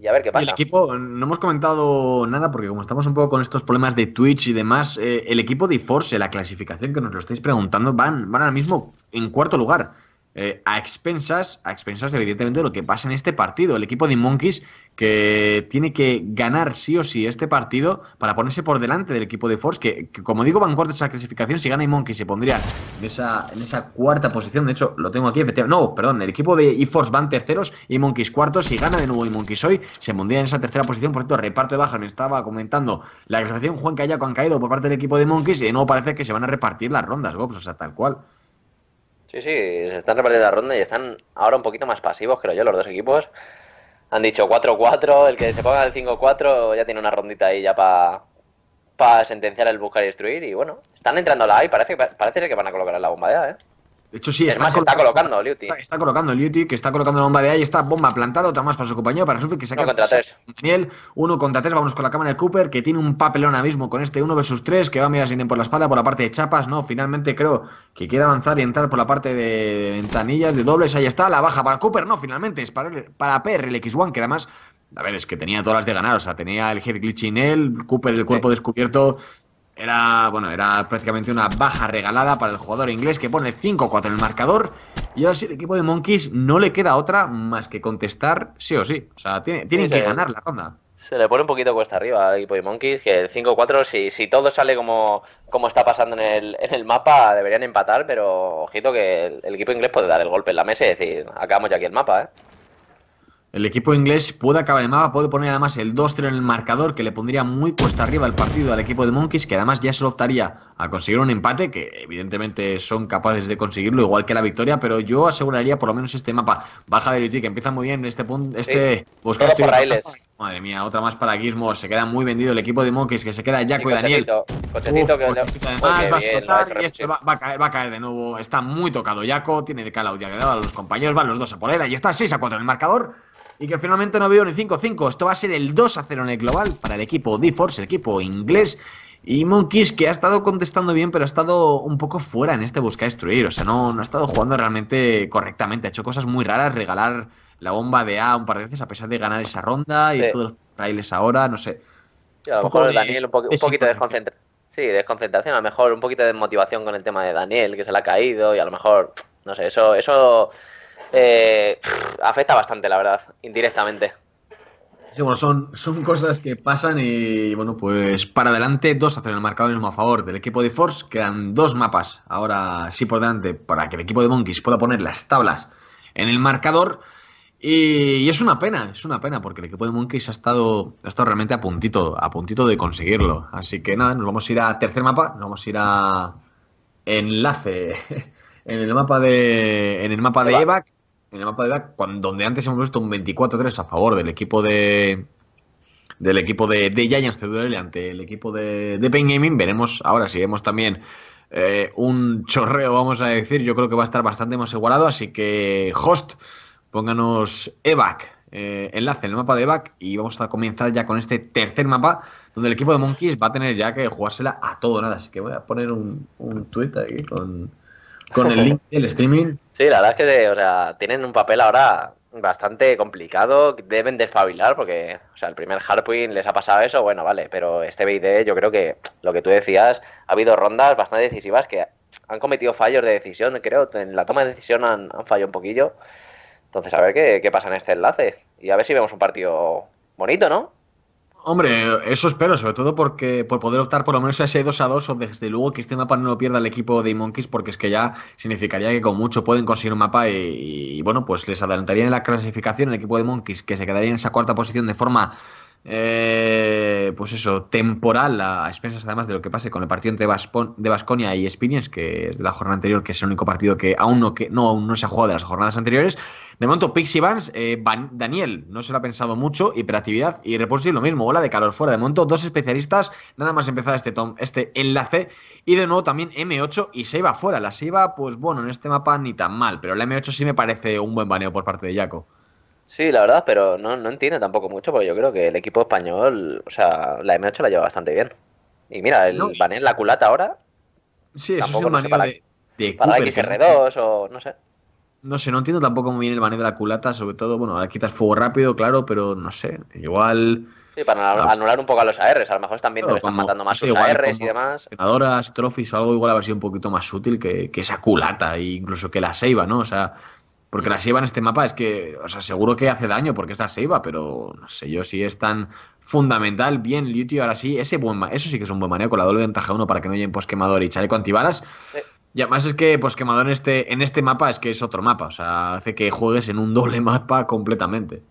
Y a ver qué pasa. El equipo, no hemos comentado nada porque como estamos un poco con estos problemas de Twitch y demás, eh, el equipo de Force, la clasificación que nos lo estáis preguntando, van, van ahora mismo en cuarto lugar. Eh, a expensas, a expensas evidentemente de lo que pasa en este partido. El equipo de Monkeys que tiene que ganar sí o sí este partido para ponerse por delante del equipo de Force, que, como digo van cuartos esa clasificación, si gana y Monkeys se pondría en esa, en esa cuarta posición, de hecho lo tengo aquí, efectivamente, no, perdón, el equipo de e force van terceros y Monkeys cuartos, si gana de nuevo y Monkeys hoy, se pondría en esa tercera posición, por cierto, reparto de bajas, me estaba comentando la clasificación Juan Callaco han caído por parte del equipo de Monkeys y de nuevo parece que se van a repartir las rondas, gops o sea, tal cual. Sí, sí, se están repartiendo la ronda y están ahora un poquito más pasivos, creo yo, los dos equipos. Han dicho 4-4, el que se ponga el 5-4 ya tiene una rondita ahí ya para pa sentenciar el buscar y destruir. Y bueno, están entrando a la A y parece, parece que van a colocar la bomba A, ¿eh? De hecho, sí. Está, está, colocando el Uti. Ah, está, colocando que está colocando la bomba de ahí. Está bomba plantada, otra más para su compañero, para Sufi, que se ha contra tres. Daniel, uno contra tres. Vamos con la cámara de Cooper, que tiene un papelón ahora mismo con este uno versus tres, que va a mirar sin por la espalda, por la parte de Chapas. No, finalmente creo que quiere avanzar y entrar por la parte de ventanillas, de dobles. Ahí está, la baja para Cooper. No, finalmente es para, el, x 1 que además a ver, es que tenía todas las de ganar, o sea, tenía el head glitch en él, Cooper el cuerpo descubierto, era, bueno, era prácticamente una baja regalada para el jugador inglés que pone 5-4 en el marcador. Y ahora sí, el equipo de Monkeys no le queda otra más que contestar sí o sí. O sea, tiene, tienen que ganar la ronda. Se le pone un poquito cuesta arriba al equipo de Monkeys, que el 5-4, si, todo sale como, como está pasando en el, en el mapa, deberían empatar, pero ojito que el, el, equipo inglés puede dar el golpe en la mesa y decir, acabamos ya aquí el mapa, ¿eh? El equipo inglés puede acabar el mapa, puede poner además el 2-0 en el marcador, que le pondría muy cuesta arriba el partido al equipo de Monkeys, que además ya se optaría a conseguir un empate, que evidentemente son capaces de conseguirlo, igual que la victoria, pero yo aseguraría por lo menos este mapa. Baja de Lutí, que empieza muy bien este punto, este Madre mía, otra más para Gizmo. Se queda muy vendido el equipo de Monkeys, que se queda Jaco y, Daniel. va a este va, a caer, de nuevo. Está muy tocado Jaco, tiene de call out ya quedado a los compañeros. Van los dos a por él. Y está 6 a 4 en el marcador y que finalmente no veo ni 5-5. Esto va a ser el 2-0 en el global para el equipo D-Force, el equipo inglés. Y Monkeys, que ha estado contestando bien, pero ha estado un poco fuera en este busca destruir. O sea, no, ha estado jugando realmente correctamente. Ha hecho cosas muy raras, regalar la bomba de A un par de veces a pesar de ganar esa ronda y todos los trailes ahora, no sé. a lo mejor Daniel un, poquito de desconcentración. Sí, desconcentración, a lo mejor un poquito de desmotivación con el tema de Daniel, que se le ha caído, y a lo mejor, no sé, eso, eso eh, afecta bastante, la verdad, indirectamente. bueno, son, son cosas que pasan y bueno, pues para adelante dos hacen el marcador mismo a favor del equipo de Force. Quedan dos mapas ahora sí por delante para que el equipo de Monkeys pueda poner las tablas en el marcador. Y, es una pena, es una pena, porque el equipo de Monkeys ha estado, ha estado realmente a puntito, a puntito de conseguirlo. Así que nada, nos vamos a ir a tercer mapa, nos vamos a ir a enlace <laughs> en el mapa de, en el mapa de Evac en el mapa de donde antes hemos visto un 24-3 a favor del equipo de del equipo de, de Giants de ante el equipo de, de Pain Gaming, veremos ahora si vemos también eh, un chorreo, vamos a decir, yo creo que va a estar bastante más igualado, así que host, pónganos EVAC, eh, enlace en el mapa de EVAC, y vamos a comenzar ya con este tercer mapa donde el equipo de Monkeys va a tener ya que jugársela a todo nada. Así que voy a poner un, un tweet aquí con, con el link del streaming. Sí, la verdad es que o sea, tienen un papel ahora bastante complicado, deben despabilar porque o sea, el primer Harpoon les ha pasado eso, bueno, vale, pero este BID yo creo que lo que tú decías, ha habido rondas bastante decisivas que han cometido fallos de decisión, creo, en la toma de decisión han, fallado un poquillo. Entonces, a ver qué, qué pasa en este enlace y a ver si vemos un partido bonito, ¿no? Hombre, eso espero, sobre todo porque por poder optar por lo menos a ese 2 a 2 o desde luego que este mapa no lo pierda el equipo de Monkeys porque es que ya significaría que con mucho pueden conseguir un mapa y, bueno, pues les adelantaría en la clasificación el equipo de Monkeys que se quedaría en esa cuarta posición de forma eh, pues eso, temporal a expensas además de lo que pase con el partido entre de Basconia y Spinies, que es de la jornada anterior, que es el único partido que aún no, no se ha jugado de las jornadas anteriores. De momento, Pixie Vans, eh, Daniel, no se lo ha pensado mucho, hiperactividad y repulsivo, lo mismo, bola de calor fuera. De momento, dos especialistas, nada más empezar este, este enlace. Y de nuevo también M8 y Seiba fuera. La Seiba, pues bueno, en este mapa ni tan mal, pero la M8 sí me parece un buen baneo por parte de Jaco. Sí, la verdad, pero no, no entiendo tampoco mucho, porque yo creo que el equipo español, o sea, la M8 la lleva bastante bien. Y mira, el no. en la culata ahora. Sí, es un de, para, la XR2 o no sé. No sé, no entiendo tampoco muy bien el bané de la culata, sobre todo, bueno, ahora quitas fuego rápido, claro, pero no sé, igual... Sí, para ah. anular un poco a los ARs, a lo mejor están viendo están matando más sus ARs y demás. entrenadoras, trophies o algo igual haber sido un poquito más útil que, esa culata, e incluso que la Seiba, ¿no? O sea, porque la mm. Seiba en este mapa es que o sea, seguro que hace daño porque es la Seiba, pero no sé yo si es tan fundamental. Bien, Lutio ahora sí, ese buen eso sí que es un buen manejo con la doble ventaja uno para que no lleguen posquemador y chaleco antibalas. Y además es que posquemador en este, en este mapa es que es otro mapa, o sea, hace que juegues en un doble <laughs> mapa completamente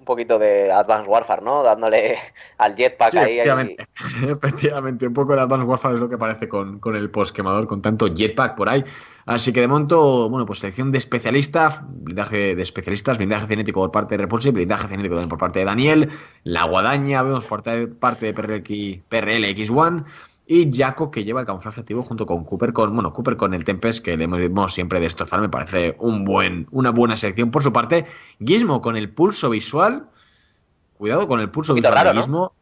un poquito de Advanced Warfare, ¿no? Dándole <laughs> al jetpack ahí. <laughs> Efectivamente. un poco de Advanced Warfare es lo que parece con, con el post quemador, con tanto jetpack por ahí. Así que de monto, bueno, pues selección de especialistas, blindaje de especialistas, blindaje genético por parte de Repulsive, blindaje también por parte de Daniel, la guadaña, vemos por parte de PRLX, PRLX1, y Jaco que lleva el camuflaje activo junto con Cooper con bueno Cooper con el Tempest que le hemos siempre destrozar me parece un buen una buena selección por su parte Gizmo con el pulso visual cuidado con el pulso visual raro,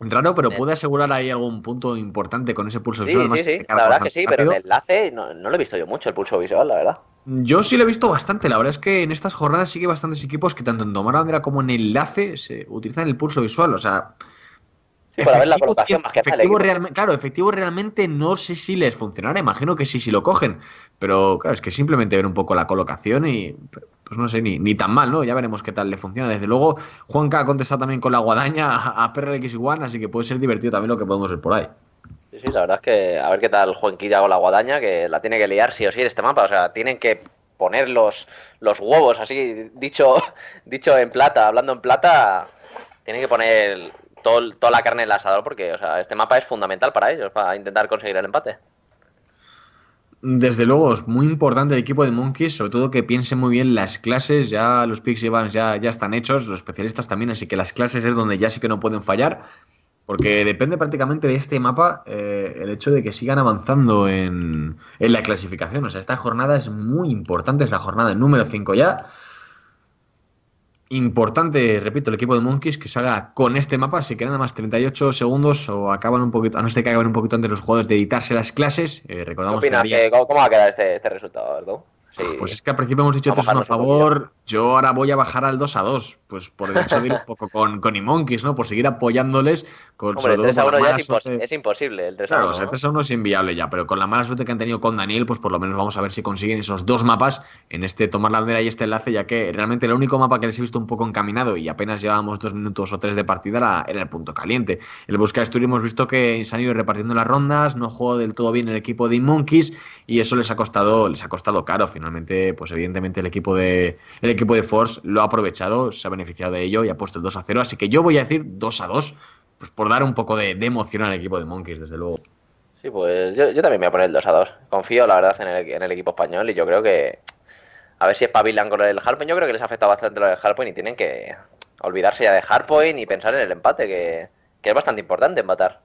raro pero puede asegurar ahí algún punto importante con ese pulso visual sí, la verdad que sí pero el enlace no, lo he visto yo mucho el pulso visual la verdad yo sí lo he visto bastante. La verdad es que en estas jornadas sigue bastantes equipos que tanto en domar bandera como en enlace se utilizan el pulso visual. O sea, por la más que Claro, efectivo realmente no sé si les funcionará, imagino que sí, si lo cogen. Pero claro, es que simplemente ver un poco la colocación y pues no sé, ni, tan mal, ¿no? Ya veremos qué tal le funciona. Desde luego, Juanca ha contestado también con la guadaña a, a PRLX1, así que puede ser divertido también lo que podemos ver por ahí. Sí, sí, la verdad es que a ver qué tal Juanquilla con la guadaña, que la tiene que liar sí o sí en este mapa. O sea, tienen que poner los, huevos, así dicho, <laughs> dicho en plata, hablando en plata, tienen que poner toda la carne el asador, porque sea, este mapa es fundamental para ellos, para intentar conseguir el empate. Desde luego, es muy importante el equipo de Monkeys, sobre todo que piense muy bien las clases, ya los picks y ya, ya están hechos, los especialistas también, así que las clases es donde ya sí que no pueden fallar, porque depende prácticamente de este mapa eh, el hecho de que sigan avanzando en, la clasificación. O sea, esta jornada es muy importante, es la jornada número 5 ya importante, repito, el equipo de Monkeys que salga con este mapa, si que nada más 38 segundos o acaban un poquito, a no ser que acaben un poquito antes los jugadores de editarse las clases, eh, recordamos ¿Cómo, va a quedar este, este resultado, ah, Pues es que al principio hemos dicho 3-1 a favor, yo ahora voy a bajar al 2 a 2, pues por el hecho de ir un <laughs> poco con, con Monkeys, ¿no? Por seguir apoyándoles con Hombre, el 3 1 ya es, imposible. El 3 ¿no? es inviable ya, pero con la mala suerte que han tenido con Daniel, pues por lo menos vamos a ver si consiguen esos dos mapas en este tomar la bandera y este enlace, ya que realmente el único mapa que les he visto un poco encaminado y apenas llevábamos dos minutos o tres de partida era, el punto caliente. El Busca estuvimos hemos visto que se han ido repartiendo las rondas, no jugó del todo bien el equipo de Monkeys y eso les ha costado, les ha costado caro. Finalmente, pues evidentemente el equipo de el equipo de Force lo ha aprovechado, se ha venido de ello y ha puesto el 2 a 0. Así que yo voy a decir 2 a 2, pues por dar un poco de, emoción al equipo de Monkeys, desde luego. Sí, pues yo, también me voy a poner el 2 a 2. Confío, la verdad, en el, equipo español y yo creo que. A ver si espabilan con el hardpoint, Yo creo que les afecta bastante lo del hardpoint y tienen que olvidarse ya de hardpoint y pensar en el empate, que, que es bastante importante empatar.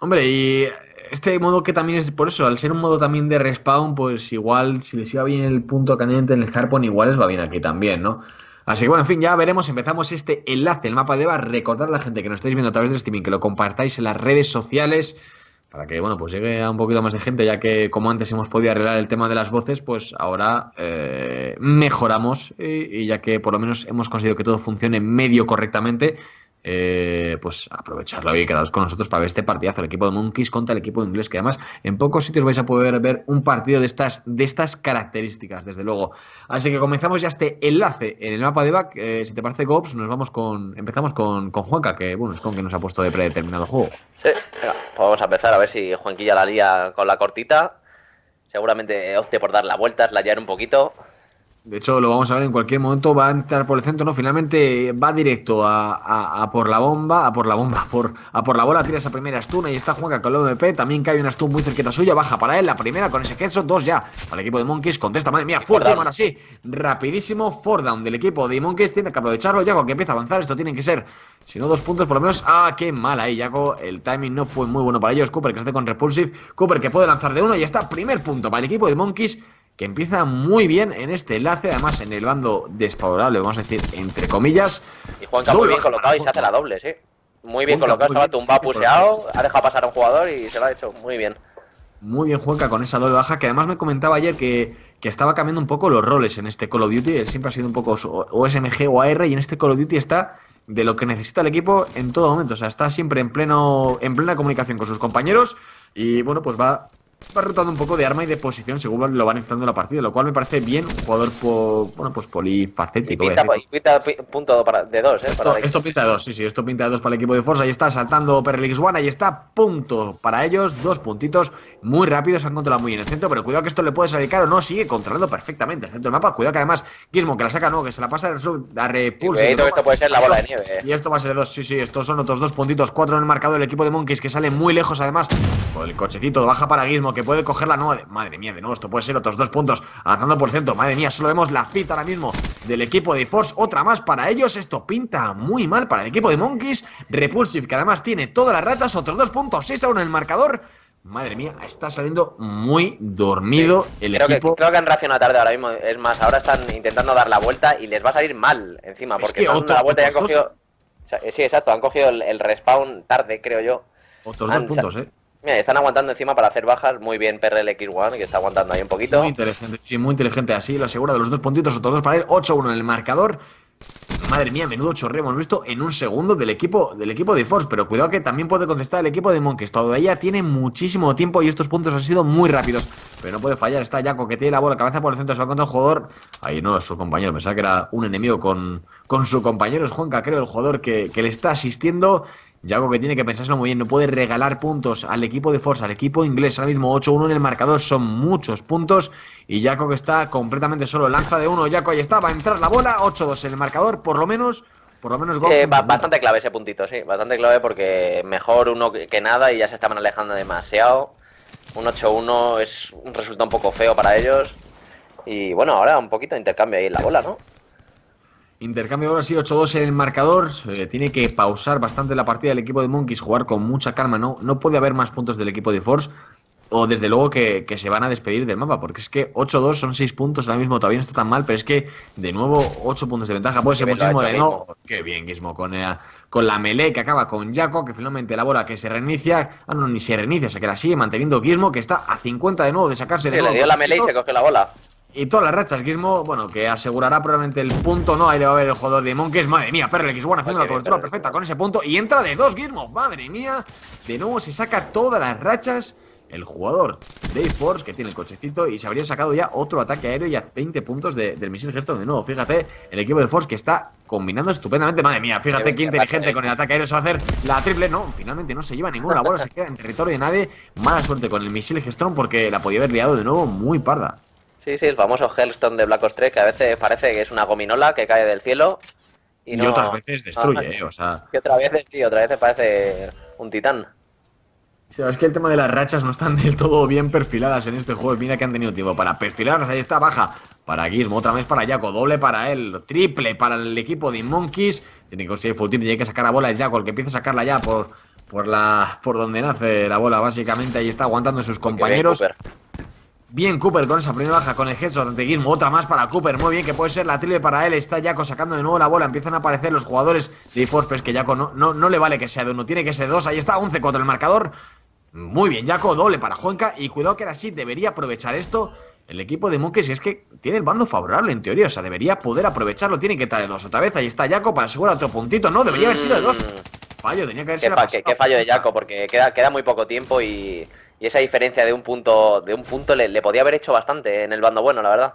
Hombre, y este modo que también es por eso, al ser un modo también de respawn, pues igual si les iba bien el punto caliente en el Harpon, igual les va bien aquí también, ¿no? Así que bueno, en fin, ya veremos. Empezamos este enlace, el mapa de Eva. Recordad a la gente que nos estáis viendo a través de streaming que lo compartáis en las redes sociales para que, bueno, pues llegue a un poquito más de gente, ya que como antes hemos podido arreglar el tema de las voces, pues ahora eh, mejoramos y, ya que por lo menos hemos conseguido que todo funcione medio correctamente, eh, pues aprovecharlo y quedaros con nosotros para ver este partidazo, el equipo de Monkeys contra el equipo inglés, que además en pocos sitios vais a poder ver un partido de estas, de estas características, desde luego. Así que comenzamos ya este enlace en el mapa de back. Eh, si te parece, Cops, nos vamos con. Empezamos con, con Juanca, que bueno, es con que nos ha puesto de predeterminado juego. Sí, pues vamos a empezar a ver si Juanquilla la lía con la cortita. Seguramente opte por dar la vuelta, slayar un poquito. De hecho, lo vamos a ver en cualquier momento, va a entrar por el centro, ¿no? Finalmente va directo a, por la bomba, a por la bomba, a por, por la bola, tira esa primera stun, ahí está Juanca con el MP, también cae una stun muy cerquita suya, baja para él, la primera con ese headshot, dos ya, para el equipo de Monkeys, contesta, madre mía, fuerte, ahora así rapidísimo, Fordown del equipo de Monkeys, tiene que aprovecharlo, Yago que empieza a avanzar, esto tiene que ser, si no dos puntos por lo menos, ah, qué mal ahí, Yago, el timing no fue muy bueno para ellos, Cooper que se hace con Repulsive, Cooper que puede lanzar de uno, y está, primer punto para el equipo de Monkeys, que empieza muy bien en este enlace, además en el bando desfavorable, vamos a decir, entre comillas. Y Juanca muy bien colocado y se hace la doble, sí. Muy bien colocado, estaba tumbado, puseado, ha dejado pasar a un jugador y se lo ha hecho muy bien. Muy bien Juanca con esa doble baja, que además me comentaba ayer que, estaba cambiando un poco los roles en este Call of Duty, siempre ha sido un poco OSMG o AR y en este Call of Duty está de lo que necesita el equipo en todo momento, o sea, está siempre en pleno en plena comunicación con sus compañeros y bueno, pues va va rotando un poco de arma y de posición según lo van necesitando la partida, lo cual me parece bien un jugador bueno, pues polifacético. Y pinta, punto de dos, eh, Esto, pinta de dos, sí, sí, esto pinta de dos para el equipo de Forza. Ahí está saltando Perlix One, ahí está, punto para ellos, dos puntitos muy rápidos, se han controlado muy bien el centro, pero cuidado que esto le puede salir o no, sigue controlando perfectamente el centro del mapa. Cuidado que además Gizmo que la saca, no, que se la pasa a repulso. Y, esto puede ser la bola de nieve. Eh. Y esto va a ser dos, sí, sí, estos son otros dos puntitos, cuatro en el marcado el equipo de Monkeys que sale muy lejos además, el cochecito baja para Gizmo que puede coger la nueva, Madre mía, de nuevo, esto puede ser otros dos puntos. Avanzando por ciento madre mía, solo vemos la fita ahora mismo del equipo de Force. Otra más para ellos. Esto pinta muy mal para el equipo de Monkeys. Repulsive, que además tiene todas las rachas. Otros dos puntos, 6 a 1 en el marcador. Madre mía, está saliendo muy dormido el equipo. creo que han reaccionado tarde ahora mismo. Es más, ahora están intentando dar la vuelta y les va a salir mal encima. Porque la vuelta ya han cogido. sí, exacto, han cogido el, respawn tarde, creo yo. Otros dos puntos, eh. Mira, están aguantando encima para hacer bajas. Muy bien PRLX1, que está aguantando ahí un poquito. Muy inteligente, sí, muy inteligente. Así lo asegura de los dos puntitos, otros dos para él. 8-1 en el marcador. Madre mía, menudo chorreo hemos visto en un segundo del equipo, del equipo de Force, pero cuidado que también puede contestar el equipo de Monkeys. Todavía tiene muchísimo tiempo y estos puntos han sido muy rápidos, pero no puede fallar. Está ya que tiene la bola, cabeza por el centro, se va contra el jugador. Ahí no, su compañero, pensaba que era un enemigo con, con su compañero, es Juanca, creo, el jugador que le está asistiendo Yaco que tiene que pensárselo muy bien, no puede regalar puntos al equipo de Forza, al equipo inglés, ahora mismo 8-1 en el marcador, son muchos puntos y Yaco que está completamente solo, lanza de uno, Jaco ahí está, va a entrar la bola, 8-2 en el marcador, por lo menos, por lo menos... Eh, bastante clave ese puntito, sí, bastante clave porque mejor uno que nada y ya se estaban alejando demasiado, un 8-1 es, un resultado un poco feo para ellos y bueno, ahora un poquito de intercambio ahí en la bola, ¿no? Intercambio ahora sí, 8-2 en el marcador. tiene que pausar bastante la partida el equipo de Monkeys, jugar con mucha calma. No, no puede haber más puntos del equipo de Force. O desde luego que, se van a despedir del mapa, porque es que 8-2 son 6 puntos ahora mismo, todavía no está tan mal, pero es que de nuevo 8 puntos de ventaja. Puede ser muchísimo de Qué bien, Gizmo, con, con la melee que acaba con Jaco, que finalmente la bola que se reinicia. Ah, no, ni se reinicia, o sea que la sigue manteniendo Gizmo, que está a 50 de nuevo de sacarse de Le dio la melee y se coge la bola. Y todas las rachas, Gizmo, bueno, que asegurará probablemente el punto, ¿no? Ahí le va a ver el jugador de Monkeys. Madre mía, x bueno, haciendo la cobertura perfecta con ese punto. Y entra de dos, Gizmo. Madre mía. De nuevo se saca todas las rachas el jugador de Force que tiene el cochecito y se habría sacado ya otro ataque aéreo y a 20 puntos del misil gestón, de nuevo. Fíjate, el equipo de Force que está combinando estupendamente. Madre mía, fíjate qué inteligente con el ataque aéreo se va a hacer la triple. No, finalmente no se lleva ninguna bola, se queda en territorio de nadie. Mala suerte con el misil Gestron porque la podía haber liado de nuevo muy parda. Sí, sí, el famoso Hellstone de Black Ops 3, que a veces parece que es una gominola que cae del cielo. Y, otras veces destruye, eh, o sea. Y otra vez sí, parece un titán. es que el tema de las rachas no están del todo bien perfiladas en este juego. Mira que han tenido tiempo para perfilarlas. Ahí está, baja para Gizmo, otra vez para Jaco, doble para él, triple para el equipo de Monkeys. Tiene que conseguir full tiene que sacar la bola. Es Jaco el que empieza a sacarla ya por, por, la, por donde nace la bola, básicamente. Ahí está aguantando sus compañeros. Bien Cooper con esa primera baja, con el headshot de otra más para Cooper, muy bien, que puede ser la triple para él, está Jaco sacando de nuevo la bola, empiezan a aparecer los jugadores de Forfes que Jaco no, no, le vale que sea de uno, tiene que ser dos, ahí está, 11 contra el marcador, muy bien, Jaco, doble para Juanca, y cuidado que ahora sí debería aprovechar esto el equipo de Monkey, es que tiene el bando favorable en teoría, o sea, debería poder aprovecharlo, tiene que estar de dos otra vez, ahí está Jaco para asegurar otro puntito, no, debería haber sido de dos, mm. fallo, tenía que haber sido... Qué, qué, fallo de Jaco, porque queda, queda muy poco tiempo y y esa diferencia de un punto, de un punto le, podía haber hecho bastante en el bando bueno, la verdad.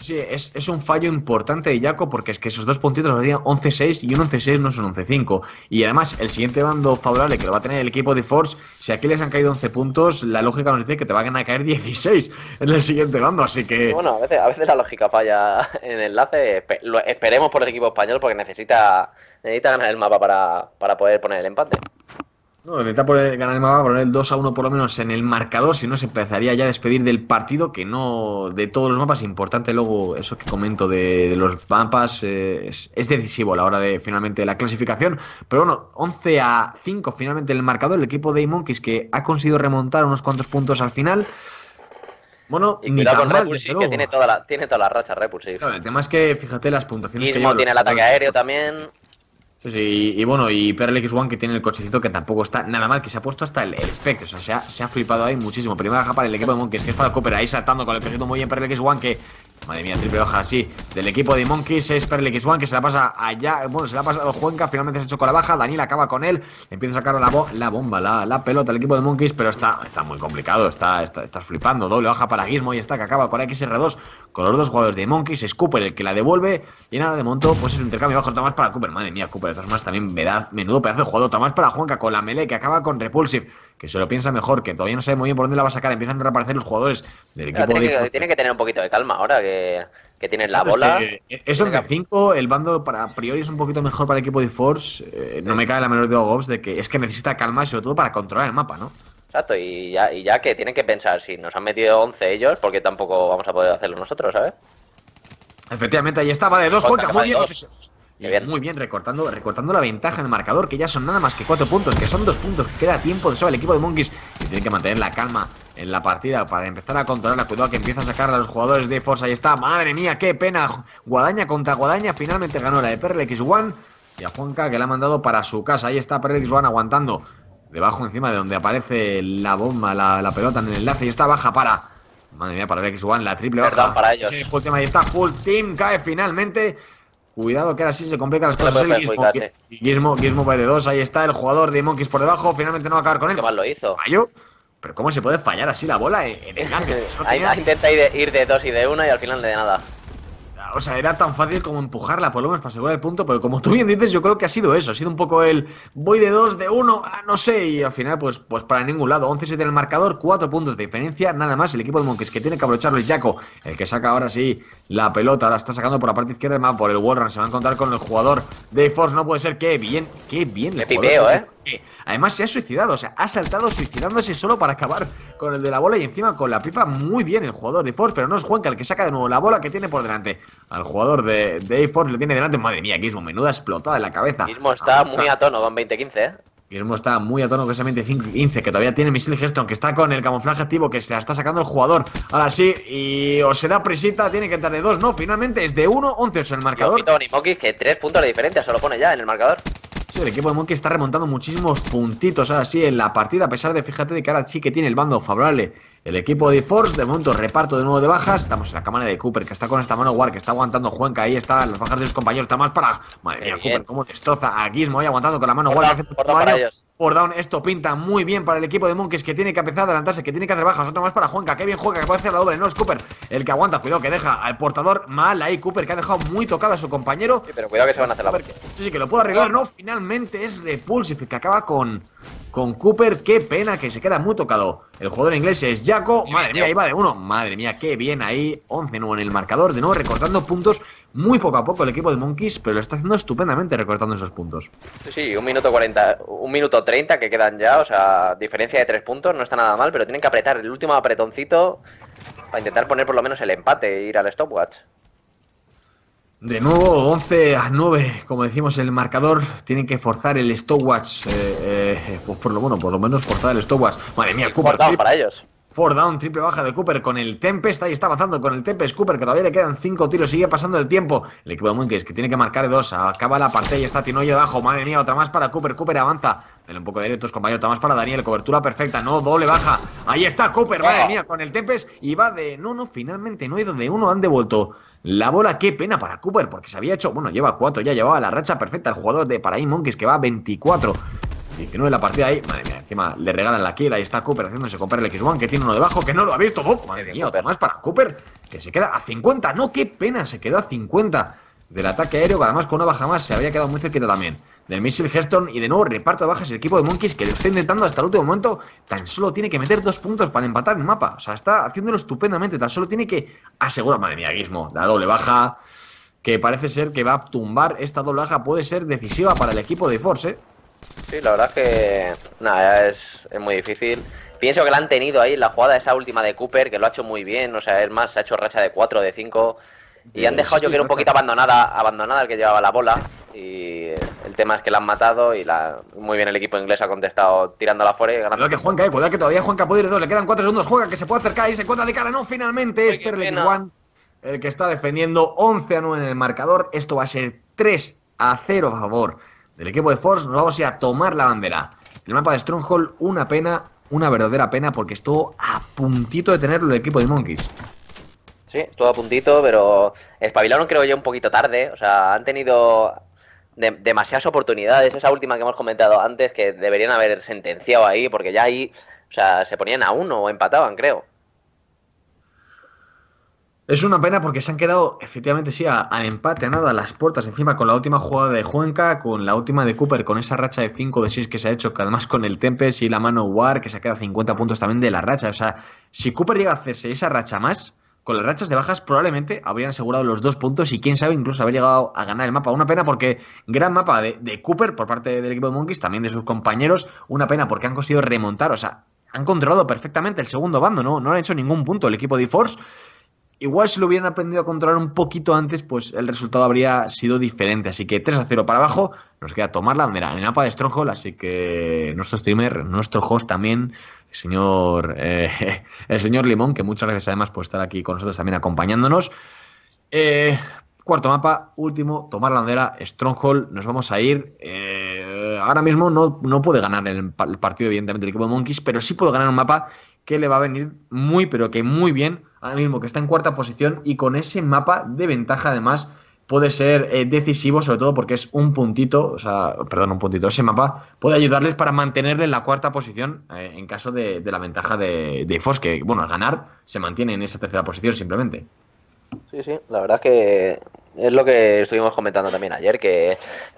Sí, es, un fallo importante de Jaco porque es que esos dos puntitos nos 11-6 y un 11-6 no es un 11-5. Y además, el siguiente bando favorable que lo va a tener el equipo de Force, si aquí les han caído 11 puntos, la lógica nos dice que te van a caer 16 en el siguiente bando, así que... Bueno, a veces, la lógica falla en el enlace. esperemos por el equipo español porque necesita, necesita ganar el mapa para poder poner el empate. No, intentar poner, ganar el mapa, poner el 2 a 1 por lo menos en el marcador, si no se empezaría ya a despedir del partido, que no de todos los mapas, importante luego eso que comento de, los mapas, eh, es, decisivo a la hora de finalmente la clasificación, pero bueno, 11 a 5 finalmente el marcador, el equipo de Monkeys que ha conseguido remontar unos cuantos puntos al final, bueno, y que tiene toda, la, tiene toda la racha Repulsive. el tema es que, fíjate, las puntuaciones Y tiene el ataque aéreo también. Pues sí, y, bueno, y Perle X1 que tiene el cochecito que tampoco está nada mal, que se ha puesto hasta el, espectro, o sea, se ha, flipado ahí muchísimo. Primera baja para el equipo de Monkeys, que es para Cooper, ahí saltando con el cochecito muy bien Perle X1 que... Madre mía, triple hoja así del equipo de Monkeys es Perle X1 que se la pasa allá, bueno, se la ha pasado Juanca, finalmente se ha hecho con la baja, Daniel acaba con él, empieza a sacar la, bomba, la, pelota al equipo de Monkeys, pero está, está muy complicado, está, está, flipando, doble hoja para Guismo, y está que acaba con la XR2 con los dos jugadores de Monkeys, es Cooper el que la devuelve y nada, de monto, pues es un intercambio bajo Tomás para Cooper. Madre mía, Cooper, de todas también menudo pedazo de jugador. más para Juanca con la melee que acaba con Repulsive, que se lo piensa mejor, que todavía no sabe muy bien por dónde la va a sacar. Empiezan a reaparecer los jugadores del equipo. de... que, tiene que tener un poquito de calma ahora que tiene la bola. Eso que, a eh, 5 el bando para a priori es un poquito mejor para el equipo de Force. Eh, no me cae la menor de Ogops de que es que necesita calma y sobre todo para controlar el mapa, ¿no? y ya, que tienen que pensar, si nos han metido 11 ellos, porque tampoco vamos a poder hacerlo nosotros, ¿sabes? Efectivamente, ahí estaba de dos, Juanca, muy bien. Muy bien, recortando, recortando la ventaja en el marcador, que ya son nada más que cuatro puntos, que son dos puntos, que queda tiempo de sobre el equipo de Monkeys, y tiene que mantener la calma en la partida para empezar a controlarla. Cuidado que empieza a sacar a los jugadores de Forza, ahí está, madre mía, qué pena. Guadaña contra Guadaña, finalmente ganó la de Perlex One y a Juanca que la ha mandado para su casa. Ahí está Perlex One aguantando Debajo, encima de donde aparece la bomba, la, pelota en el enlace. Y está baja para. Madre mía, para ver que suban, la triple Perdón, para ellos. está, full team, cae finalmente. Cuidado que ahora sí se complica las cosas. Gizmo, Gizmo, Gizmo va de dos, ahí está el jugador de Monkeys por debajo, finalmente no va a acabar con él. Qué mal lo hizo. Pero ¿cómo se puede fallar así la bola en el <laughs> intenta ir de, ir de dos y de una y al final de nada o sea, era tan fácil como empujarla, por lo menos para asegurar el punto, pero como tú bien dices, yo creo que ha sido eso, ha sido un poco el voy de dos, de uno ah, no sé, y al final, pues, pues para ningún lado, 11-7 en el marcador, cuatro puntos de diferencia, nada más, el equipo de Monkeys que tiene que aprovecharlo es Jaco, el que saca ahora sí la pelota, La está sacando por la parte izquierda, más por el Warren, se va a encontrar con el jugador de Force, no puede ser, que bien, qué bien le pipeo, eh además se ha suicidado, o sea, ha saltado suicidándose solo para acabar con el de la bola y encima con la pipa. Muy bien el jugador de Force, pero no es Juanca el que saca de nuevo la bola que tiene por delante. Al jugador de, de Force le tiene delante, madre mía, Gizmo, menuda explotada en la cabeza. Gizmo está ah, muy ah. a tono con 20-15, ¿eh? Gizmo está muy a tono con ese 25-15, que todavía tiene misil gesto, que está con el camuflaje activo que se está sacando el jugador. Ahora sí, y o se da presita tiene que entrar de dos, no, finalmente es de 1, 11 en el marcador. que tres puntos de diferencia se lo pone ya en el marcador. El equipo que está remontando muchísimos puntitos ahora sí en la partida, a pesar de, fíjate, de que ahora sí que tiene el bando favorable el equipo de Force, de momento reparto de nuevo de bajas. Estamos en la cámara de Cooper, que está con esta mano guard, que está aguantando Juanca. Ahí está, las bajas de sus compañeros. Está más para. Madre mía, Cooper, cómo destroza a Gizmo ahí aguantando con la mano igual por, por down, esto pinta muy bien para el equipo de Monkeys que tiene que empezar a adelantarse, que tiene que hacer bajas. otra más para Juanca, qué bien juega, que puede hacer la doble. No es Cooper el que aguanta. Cuidado, que deja al portador mal ahí. Cooper que ha dejado muy tocado a su compañero. Sí, pero cuidado que se van a hacer la Sí, sí, que lo puedo arreglar. No, finalmente es Repulsive que acaba con, con Cooper. Qué pena que se queda muy tocado. El jugador inglés es Jaco. Madre mía, ahí va de uno. Madre mía, qué bien ahí. 11 nuevo en el marcador. De nuevo recortando puntos muy poco a poco el equipo de Monkeys, pero lo está haciendo estupendamente recortando esos puntos. Sí, un minuto 40, un minuto 30 que quedan ya. O sea, diferencia de tres puntos. No está nada mal, pero tienen que apretar el último apretoncito para intentar poner por lo menos el empate e ir al stopwatch. De nuevo, 11 a 9, como decimos, el marcador. Tienen que forzar el stopwatch. Eh, eh, eh, por lo bueno, por lo menos forzar el stopwatch. Madre mía, Cooper. down para ellos. Four down, triple baja de Cooper con el Tempest. Ahí está avanzando con el Tempest. Cooper, que todavía le quedan 5 tiros. Sigue pasando el tiempo. El equipo de Munkes, que tiene que marcar dos. Acaba la parte y está Tinoy abajo. Madre mía, otra más para Cooper. Cooper avanza. Dale un poco de derechos compañero, otra más para Daniel. Cobertura perfecta. No, doble baja. Ahí está Cooper. Madre oh. mía, con el Tempest. Y va de. No, no, finalmente no hay donde uno. Han devuelto la bola, qué pena para Cooper, porque se había hecho, bueno, lleva 4 ya, llevaba la racha perfecta el jugador de paraíso Monkeys que va a 24. 19 la partida ahí, madre mía, encima le regalan la quiera y está Cooper haciéndose comprar el X1 que tiene uno debajo, que no lo ha visto, madre mía, además para Cooper, que se queda a 50, no, qué pena, se quedó a 50 del ataque aéreo, que además con una baja más se había quedado muy cerquita también del Missile Heston y de nuevo reparto de bajas el equipo de Monkeys que lo está intentando hasta el último momento. Tan solo tiene que meter dos puntos para empatar el mapa. O sea, está haciéndolo estupendamente. Tan solo tiene que asegurar, madre mía, la doble baja que parece ser que va a tumbar esta doble baja. Puede ser decisiva para el equipo de Force. ¿eh? Sí, la verdad es que nada, es, es muy difícil. Pienso que la han tenido ahí la jugada esa última de Cooper, que lo ha hecho muy bien. O sea, es más, se ha hecho racha de 4, de 5. Y han dejado, yo era un poquito abandonada, abandonada el que llevaba la bola. Y el tema es que la han matado y la... muy bien el equipo inglés ha contestado tirándola fuera y ganando. que Juanca, eh, cuidado que todavía Juanca puede ir dos, le quedan cuatro segundos, juega que se puede acercar y se cuenta de cara, no, finalmente es Perle Juan el que está defendiendo 11 a 9 en el marcador, esto va a ser 3 a 0 a favor del equipo de Force, vamos a, a tomar la bandera. El mapa de Stronghold, una pena, una verdadera pena porque estuvo a puntito de tenerlo el equipo de Monkeys. Sí, todo a puntito, pero espabilaron creo yo un poquito tarde. O sea, han tenido demasiadas oportunidades. Esa última que hemos comentado antes que deberían haber sentenciado ahí, porque ya ahí o sea, se ponían a uno o empataban, creo. Es una pena porque se han quedado, efectivamente, sí, al empate, a nada, las puertas. Encima con la última jugada de Juenca, con la última de Cooper, con esa racha de 5 de 6 que se ha hecho, que además con el Tempest y la mano War, que se ha quedado 50 puntos también de la racha. O sea, si Cooper llega a hacerse esa racha más, con las rachas de bajas probablemente habrían asegurado los dos puntos y quién sabe incluso haber llegado a ganar el mapa. Una pena porque gran mapa de, Cooper por parte del equipo de Monkeys, también de sus compañeros. Una pena porque han conseguido remontar, o sea, han controlado perfectamente el segundo bando, no, no han hecho ningún punto el equipo de Force. Igual si lo hubieran aprendido a controlar un poquito antes, pues el resultado habría sido diferente. Así que 3 a 0 para abajo, nos queda tomar la bandera en el mapa de Stronghold. Así que nuestro streamer, nuestro host también señor, eh, <laughs> el señor Limón, que muchas gracias además por estar aquí con nosotros también acompañándonos. Eh, cuarto mapa, último, tomar la bandera, Stronghold, nos vamos a ir. Eh, ahora mismo no, no puede ganar el, partido, evidentemente, el equipo de Monkeys, pero sí puede ganar un mapa que le va a venir muy, pero que muy bien, ahora mismo que está en cuarta posición y con ese mapa de ventaja además puede ser eh, decisivo, sobre todo porque es un puntito, o sea, perdón, un puntito, ese mapa puede ayudarles para mantenerle en la cuarta posición eh, en caso de, de, la ventaja de, de que bueno, al ganar se mantiene en esa tercera posición simplemente. Sí, sí, la verdad que es lo que estuvimos comentando también ayer, que,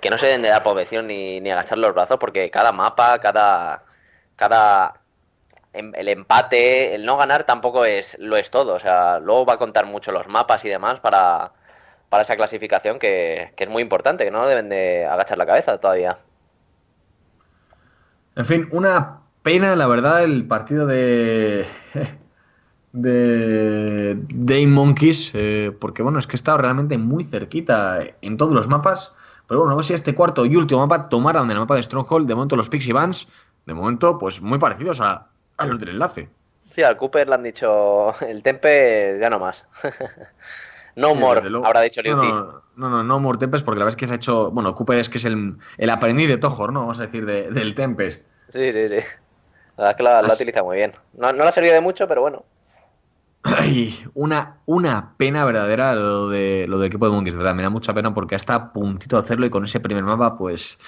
no se deben de dar población ni, ni agachar los brazos, porque cada mapa, cada, cada, em, el empate, el no ganar tampoco es lo es todo. O sea, luego va a contar mucho los mapas y demás para, para esa clasificación que, es muy importante, que no deben de agachar la cabeza todavía. En fin, una pena, la verdad, el partido de. de Dame Monkeys, eh, porque bueno, es que estaba realmente muy cerquita en todos los mapas. Pero bueno, ver si este cuarto y último mapa tomaron el mapa de Stronghold. De momento, los Pixie Vans de momento, pues muy parecidos a, a los del enlace. Sí, al Cooper le han dicho el Tempe ya no más. <laughs> No More, habrá dicho no, no, no, no, More Tempest, porque la verdad es que se ha hecho. Bueno, Cooper es que es el, el aprendiz de Tojor, ¿no? Vamos a decir, del Tempest. Sí, sí, sí. La verdad es que la, la utiliza muy bien. No, no la servía de mucho, pero bueno. <clears throat> Ay, una, una pena verdadera lo, de, lo del equipo de Monkeys, ¿verdad? Me da mucha pena porque hasta a puntito de hacerlo y con ese primer mapa, pues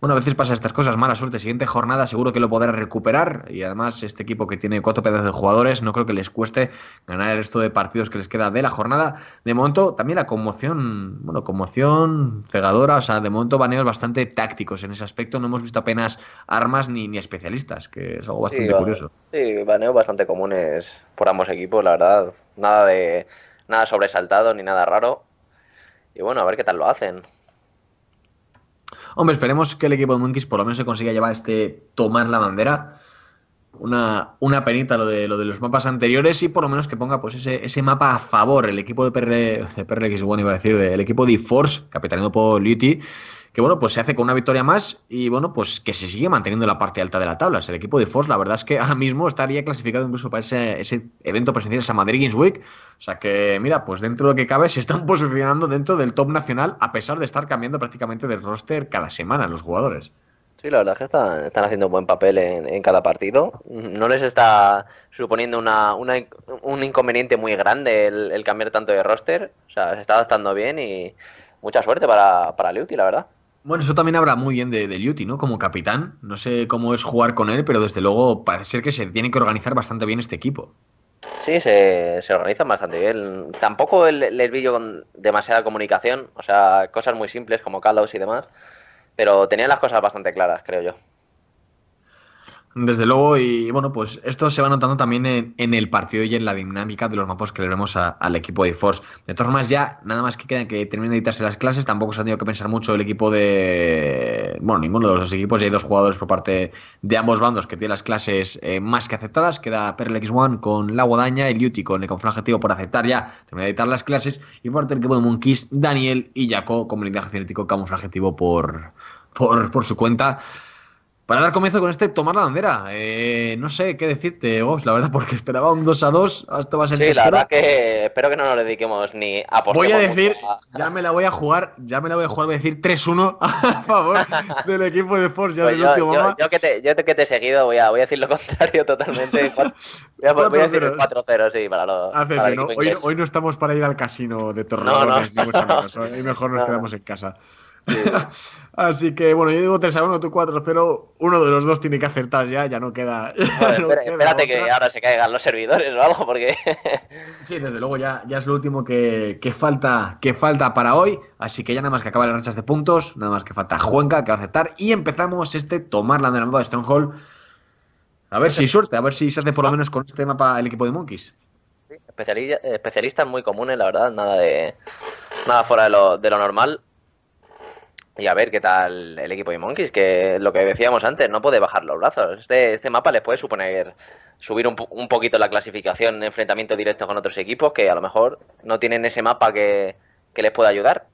bueno, a veces pasa estas cosas, mala suerte. Siguiente jornada seguro que lo podrá recuperar y además este equipo que tiene cuatro pedazos de jugadores no creo que les cueste ganar el resto de partidos que les queda de la jornada. De momento también la conmoción, bueno, conmoción cegadora, o sea, de momento baneos bastante tácticos en ese aspecto. No hemos visto apenas armas ni, ni especialistas, que es algo bastante curioso. Sí, baneos bastante comunes por ambos equipos, la verdad. Nada de nada sobresaltado ni nada raro. Y bueno, a ver qué tal lo hacen. Hombre, esperemos que el equipo de Monkeys por lo menos se consiga llevar este tomar la bandera. Una, una penita lo de, lo de los mapas anteriores y por lo menos que ponga pues ese, mapa a favor. El equipo de, de iba a decir, del equipo de Force, capitaneado por Luty, que bueno, pues se hace con una victoria más y bueno, pues que se sigue manteniendo la parte alta de la tabla. el equipo de Force, la verdad es que <laughs> ahora mismo estaría clasificado incluso para ese, evento presencial, esa Madrid Games Week. O sea que, mira, pues dentro de lo que cabe se están <laughs> posicionando dentro del top nacional, a pesar de estar cambiando prácticamente de roster cada semana los jugadores. Sí, la verdad es que están, están haciendo un buen papel en, cada partido. No les está suponiendo una, un inconveniente muy grande el, cambiar tanto de roster. O sea, se está adaptando bien y mucha suerte para, para la verdad. Bueno, eso también habla muy bien de, de ¿no? Como capitán. No sé cómo es jugar con él, pero desde luego parece ser que se tiene que organizar bastante bien este equipo. Sí, se, organizan bastante bien. Tampoco les el vi yo con demasiada comunicación, o sea, cosas muy simples como callos y demás, pero tenían las cosas bastante claras, creo yo. Desde luego, y bueno, pues esto se va notando también en, el partido y en la dinámica de los mapas que le vemos al equipo de Force. De todas formas, ya nada más que queda que terminen de editarse las clases, tampoco se ha tenido que pensar mucho el equipo de. Bueno, ninguno de los dos equipos, ya hay dos jugadores por parte de ambos bandos que tienen las clases eh, más que aceptadas. Queda perlex X1 con la guadaña, el Yuti con el activo por aceptar ya, terminar de editar las clases, y por parte del equipo de Monkeys, Daniel y Jaco con el lindaje genético por, por, por su cuenta. Para dar comienzo con este, tomar la bandera. Eh, no sé qué decirte, vos, la verdad, <laughs> porque esperaba un 2 a 2. Esto va a ser Sí, la verdad que espero que no nos dediquemos ni a Voy a decir, <laughs> ya me la voy a jugar, ya me la voy a jugar, voy a decir 3-1 <laughs> a favor del equipo de Force. Ya pues yo, yo, yo, que te, yo que te he seguido voy a, voy a decir lo contrario totalmente. Voy a, voy a decir 4-0, sí, para los. No, hoy, hoy, no estamos para ir al casino de Torreón, ni mucho menos. Hoy mejor nos quedamos en casa. Eh, así que bueno, yo digo 3 a 1, tú 4 a 0. Uno de los dos tiene que acertar ya, ya no queda. <laughs> espérate que ahora se caigan los servidores o algo, porque. <laughs> sí, desde luego ya, ya es lo último que, falta, que falta para hoy. Así que ya nada más que acaban las ranchas de puntos, nada más que falta Juanca que va a aceptar. Y empezamos este tomar la de la de Stronghold. A ver si suerte, a ver si se hace por lo menos con este mapa el equipo de Monkeys. Eh, especialistas muy comunes, la verdad, nada de nada fuera de lo, de lo normal y a ver qué tal el equipo de Monkeys, que lo que decíamos antes, no puede bajar los brazos. Este, este mapa les puede suponer subir un, un poquito la clasificación, enfrentamiento directo con otros equipos que a lo mejor no tienen ese mapa que les pueda ayudar.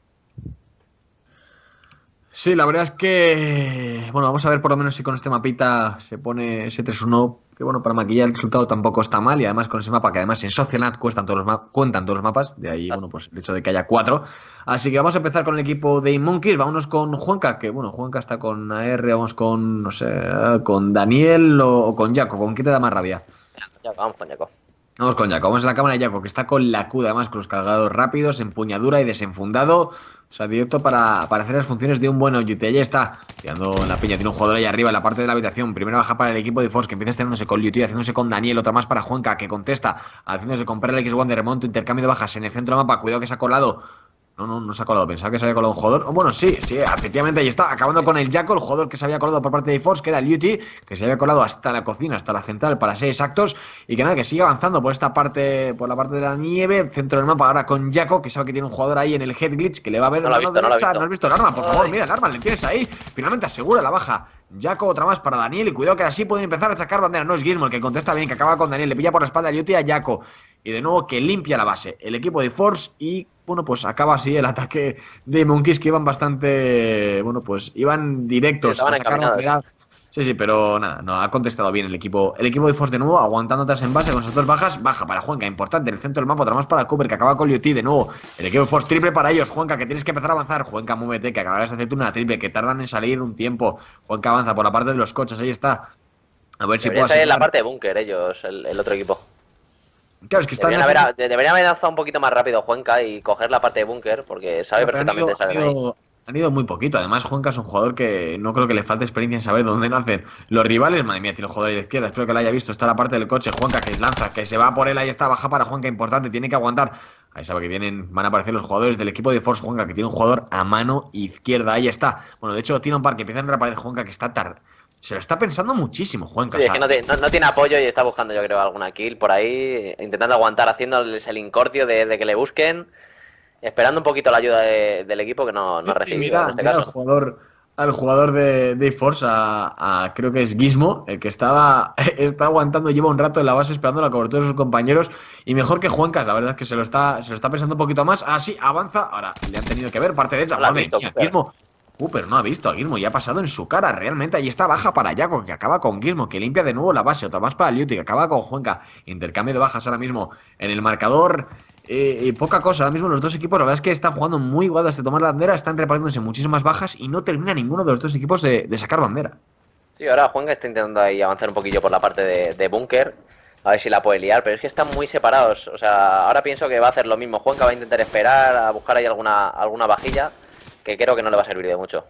Sí, la verdad es que, bueno, vamos a ver por lo menos si con este mapita se pone ese 3-1, que bueno, para maquillar el resultado tampoco está mal, y además con ese mapa, que además en Socionat cuentan todos los, cuentan todos los mapas, de ahí, bueno, pues el hecho de que haya cuatro. Así que vamos a empezar con el equipo de Monkey vámonos con Juanca, que bueno, Juanca está con AR, vamos con, no sé, con Daniel o, con Jaco, ¿con quién te da más rabia? vamos con Jaco. Vamos con Jaco, vamos a la cámara de Jaco, que está con la Q, además con los cargados rápidos, empuñadura y desenfundado. O sea, directo para, hacer las funciones de un buen OGT. Ahí está, tirando la piña. Tiene un jugador ahí arriba en la parte de la habitación. Primero baja para el equipo de Force, que empieza estrenándose con y haciéndose con Daniel. Otra más para Juanca, que contesta, haciéndose comprar el X1 de remonto. Intercambio de bajas en el centro del mapa. Cuidado que se ha colado no, no, no se ha colado. Pensaba que se había colado un jugador. bueno, sí, sí, efectivamente ahí está. Acabando con el Jaco, el jugador que se había colado por parte de Force, que era el Yuti, que se había colado hasta la cocina, hasta la central para ser exactos. Y que nada, que sigue avanzando por esta parte, por la parte de la nieve, centro del mapa ahora con Jaco, que sabe que tiene un jugador ahí en el head glitch que le va a ver no la visto, no, la no has visto el arma, por favor, mira el arma, le tienes ahí. Finalmente asegura la baja. Jaco, otra más para Daniel. Y cuidado que así pueden empezar a sacar bandera. No es Gizmo el que contesta bien, que acaba con Daniel. Le pilla por la espalda a Luty a Jaco. Y de nuevo que limpia la base. El equipo de Force y bueno, pues acaba así el ataque de Monkeys que iban bastante, bueno, pues iban directos. A sí, sí, pero nada, no, ha contestado bien el equipo. El equipo de Force de nuevo, aguantando atrás en base con sus dos bajas. Baja para Juanca, importante, el centro del mapa, otra más para Cooper, que acaba con Liuti de nuevo. El equipo de Force triple para ellos. Juanca, que tienes que empezar a avanzar. Juanca, muévete, que acabas de hacerte una triple, que tardan en salir un tiempo. Juanca avanza por la parte de los coches, ahí está. A ver si puedo en la parte de búnker ellos, el otro equipo. Claro, es que haber, un poquito más rápido Juanca y coger la parte de búnker, porque sabe perfectamente han ido, muy poquito. Además, Juanca es un jugador que no creo que le falte experiencia en saber dónde nacen los rivales. Madre mía, tiene un jugador de la izquierda. Espero que lo haya visto. Está la parte del coche. Juanca que lanza, que se va por él. Ahí está, baja para Juanca. Importante, tiene que aguantar. Ahí sabe que vienen, van a aparecer los jugadores del equipo de Force Juanca, que tiene un jugador a mano izquierda. Ahí está. Bueno, de hecho, tiene un par que empieza a reaparecer Juanca, que está tarde se lo está pensando muchísimo, Juan no, tiene apoyo y está buscando, yo creo, alguna kill por ahí, intentando aguantar, haciéndoles el incordio de, que le busquen, esperando un poquito la ayuda del equipo que no, no recibe. Este mira Al, jugador, al jugador de, de Force, creo que es Gizmo, el que estaba <laughs> está aguantando, lleva un rato en la base esperando la cobertura de sus compañeros, y mejor que Juancas, la verdad es que se lo está, se lo está pensando un poquito más. Así ah, avanza, ahora le han tenido que ver parte de ella. Gizmo, Cooper no ha visto a Guismo y ha pasado en su cara. Realmente ahí está baja para Yaco, que acaba con Guismo, que limpia de nuevo la base. Otra más para Liuti, que acaba con Juanca. Intercambio de bajas ahora mismo en el marcador. Eh, poca cosa, ahora mismo los dos equipos, la verdad es que están jugando muy igual de este tomar la bandera, están repartiéndose muchísimas bajas y no termina ninguno de los dos equipos de, sacar bandera. Sí, ahora Juanca está intentando ahí avanzar un poquillo por la parte de, Bunker búnker, a ver si la puede liar, pero es que están muy separados. O sea, ahora pienso que va a hacer lo mismo. Juanca va a intentar esperar, a buscar ahí alguna, alguna vajilla que creo que no le va a servir de mucho.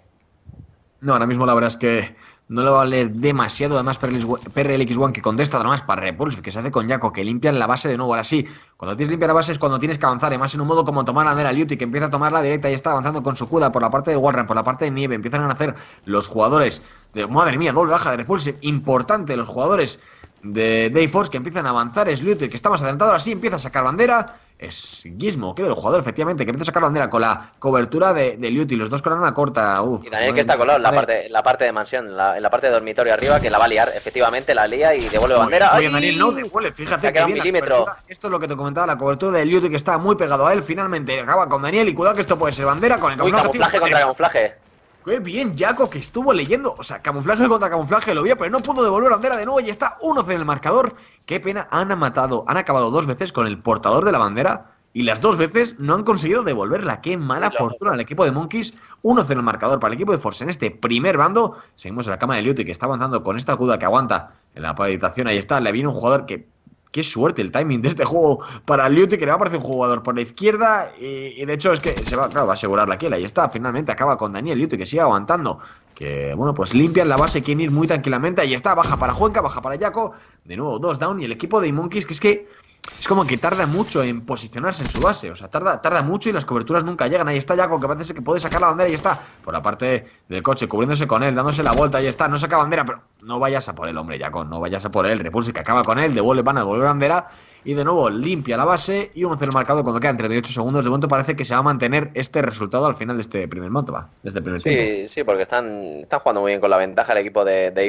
No, ahora mismo la verdad es que no le va a valer demasiado. Además, PRLX1 que contesta, además para Repulse, que se hace con Jaco, que limpian la base de nuevo. Ahora sí, cuando tienes limpiar la base es cuando tienes que avanzar. Además, en un modo como tomar la Nera que empieza a tomar la directa y está avanzando con su cuda por la parte de Warren, por la parte de Nieve. Empiezan a hacer los jugadores de. Madre mía, doble baja de Repulse. Importante, los jugadores de Dayforce que empiezan a avanzar. Es Liuti, que está más adelantado. Ahora sí, empieza a sacar bandera es guismo, creo, el jugador, efectivamente, que empieza sacar bandera con la cobertura de, de los dos con una corta. Uf, y Daniel que está colado en la parte, la parte de mansión, la, en la parte de dormitorio arriba, que la va a liar, efectivamente, la lía y devuelve bandera. Oye, Daniel, no devuelve, fíjate que esto es lo que te comentaba, la cobertura de Liuti que está muy pegado a él, finalmente acaba con Daniel y cuidado que esto puede ser bandera con el Uy, camuflaje. Qué bien, Jaco, que estuvo leyendo. O sea, camuflaje contra camuflaje lo vio, pero no pudo devolver bandera de nuevo y está 1-0 en el marcador. Qué pena, han matado. Han acabado dos veces con el portador de la bandera y las dos veces no han conseguido devolverla. Qué mala fortuna al equipo de Monkeys. 1-0 el marcador para el equipo de Force en este primer bando. Seguimos en la cama de Liuti que está avanzando con esta cuda que aguanta en la habitación. Ahí está, le viene un jugador que qué suerte el timing de este juego para Liuti, que le va a aparecer un jugador por la izquierda. Y, de hecho es que se va, a asegurar la kill. Y está, finalmente acaba con Daniel Liuti que sigue aguantando. Que bueno, pues limpian la base, quieren ir muy tranquilamente. Ahí está, baja para Juanca, baja para Jaco. De nuevo, dos down. Y el equipo de Monkeys, que es que es como que tarda mucho en posicionarse en su base. O sea, tarda, tarda mucho y las coberturas nunca llegan. Ahí está Jaco, que parece que puede sacar la bandera y está. Por la parte del coche, cubriéndose con él, dándose la vuelta, ahí está. No saca bandera, pero no vayas a por el hombre, Jaco. No vayas a por él. Repulse que acaba con él, devuelve, van a devolver bandera. Y de nuevo limpia la base y un 0 marcado cuando quedan 38 segundos. De momento parece que se va a mantener este resultado al final de este primer monto, va. Desde este primer sí, sí, porque están, están jugando muy bien con la ventaja el equipo de, de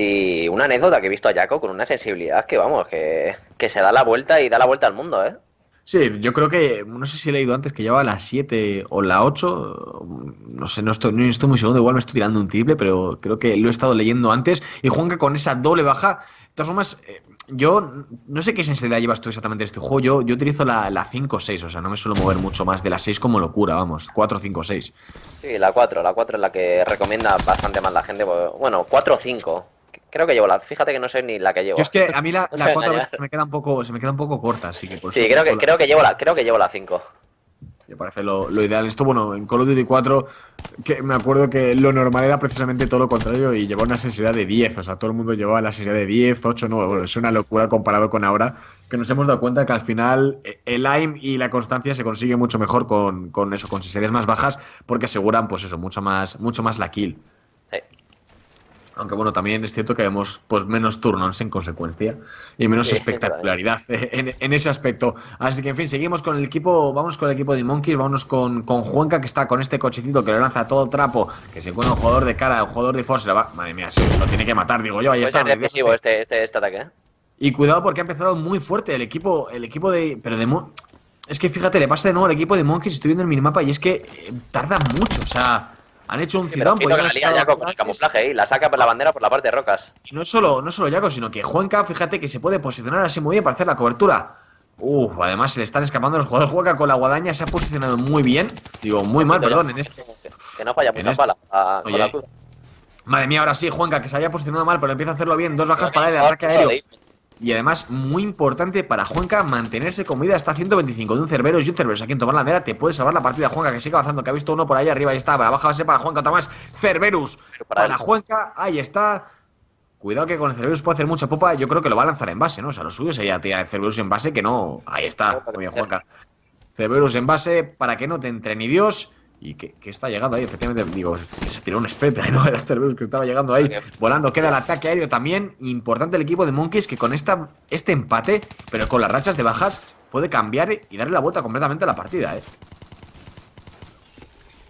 y una anécdota que he visto a Jaco con una sensibilidad que, vamos, que, se da la vuelta y da la vuelta al mundo, ¿eh? Sí, yo creo que, no sé si he leído antes que llevaba la 7 o la 8, no sé, no estoy, estoy muy seguro, igual me estoy tirando un triple, pero creo que lo he estado leyendo antes. Y Juanca con esa doble baja, de todas formas, eh, yo no sé qué sensibilidad llevas tú exactamente en este juego, yo, utilizo la, la 5 o 6, o sea, no me suelo mover mucho más de la 6 como locura, vamos, 4, 5, 6. Sí, la 4, la 4 es la que recomienda bastante más la gente, pues, bueno, 4 o 5, Creo que llevo la. Fíjate que no sé ni la que llevo. es que a mí la, <laughs> la me queda un poco, se me queda un poco corta, así que por Sí, creo que, creo que llevo la, creo que llevo la 5. Me parece lo, ideal. Esto, bueno, en Call of Duty 4, que me acuerdo que lo normal era precisamente todo lo contrario y llevaba una sensibilidad de 10. O sea, todo el mundo llevaba la sensibilidad de 10, 8, 9. es una locura comparado con ahora, que nos hemos dado cuenta que al final eh, el aim y la constancia se consigue mucho mejor con, con eso, con sensibilidades más bajas, porque aseguran, pues eso, mucho más, mucho más la kill. Aunque bueno, también es cierto que vemos pues, menos turnos en consecuencia y menos ¿eh? espectacularidad <laughs> en, ese aspecto. Así que en fin, seguimos con el equipo, vamos con el equipo de Monkeys, Vamos con, con Juanca que está con este cochecito que le lanza todo trapo, que se encuentra un jugador de cara, un jugador de force, madre mía, se lo tiene que matar, digo yo, ahí está. Este, este, este, ataque. ¿eh? Y cuidado porque ha empezado muy fuerte el equipo, el equipo de... Pero de es que fíjate, le pasa de nuevo al equipo de Monkeys, estoy viendo el minimapa y es que eh, tarda mucho, o sea han hecho un sí, Zidane... con el camuflaje y la saca por la ah. bandera por la parte de rocas. Y no solo, no solo Jaco, sino que Juanca, fíjate que se puede posicionar así muy bien para hacer la cobertura. Uf, además se le están escapando los jugadores. Juanca con la guadaña se ha posicionado muy bien. Digo, muy mal, perdón, en este... Que no falla este- pala. Ah, Madre mía, ahora sí, Juanca, que se haya posicionado mal, pero empieza a hacerlo bien. Dos bajas para el ataque aéreo. Y además, muy importante para Juanca mantenerse con vida hasta 125 de un Cerberus y un Cerberus aquí en tomar la madera. Te puede salvar la partida, Juanca, que sigue avanzando. Que ha visto uno por ahí arriba. y está, va baja base para Juanca. Tomás. Cerberus para, Juanca. Ahí está. Cuidado que con el Cerberus puede hacer mucha popa. Yo creo que lo va a lanzar en base, ¿no? O sea, lo suyo sería tirar el Cerberus en base, que no. Ahí está, muy bien, Juanca. Cerberus en base para que no te entre ni Dios. ¿Y que está llegando ahí? Efectivamente, digo, se tiró un espeta, <laughs> ¿no? Era Cerberus que estaba llegando ahí. Volando, queda el ataque aéreo también. Importante el equipo de Monkeys que con esta, este empate, pero con las rachas de bajas, puede cambiar y darle la vuelta completamente a la partida, ¿eh?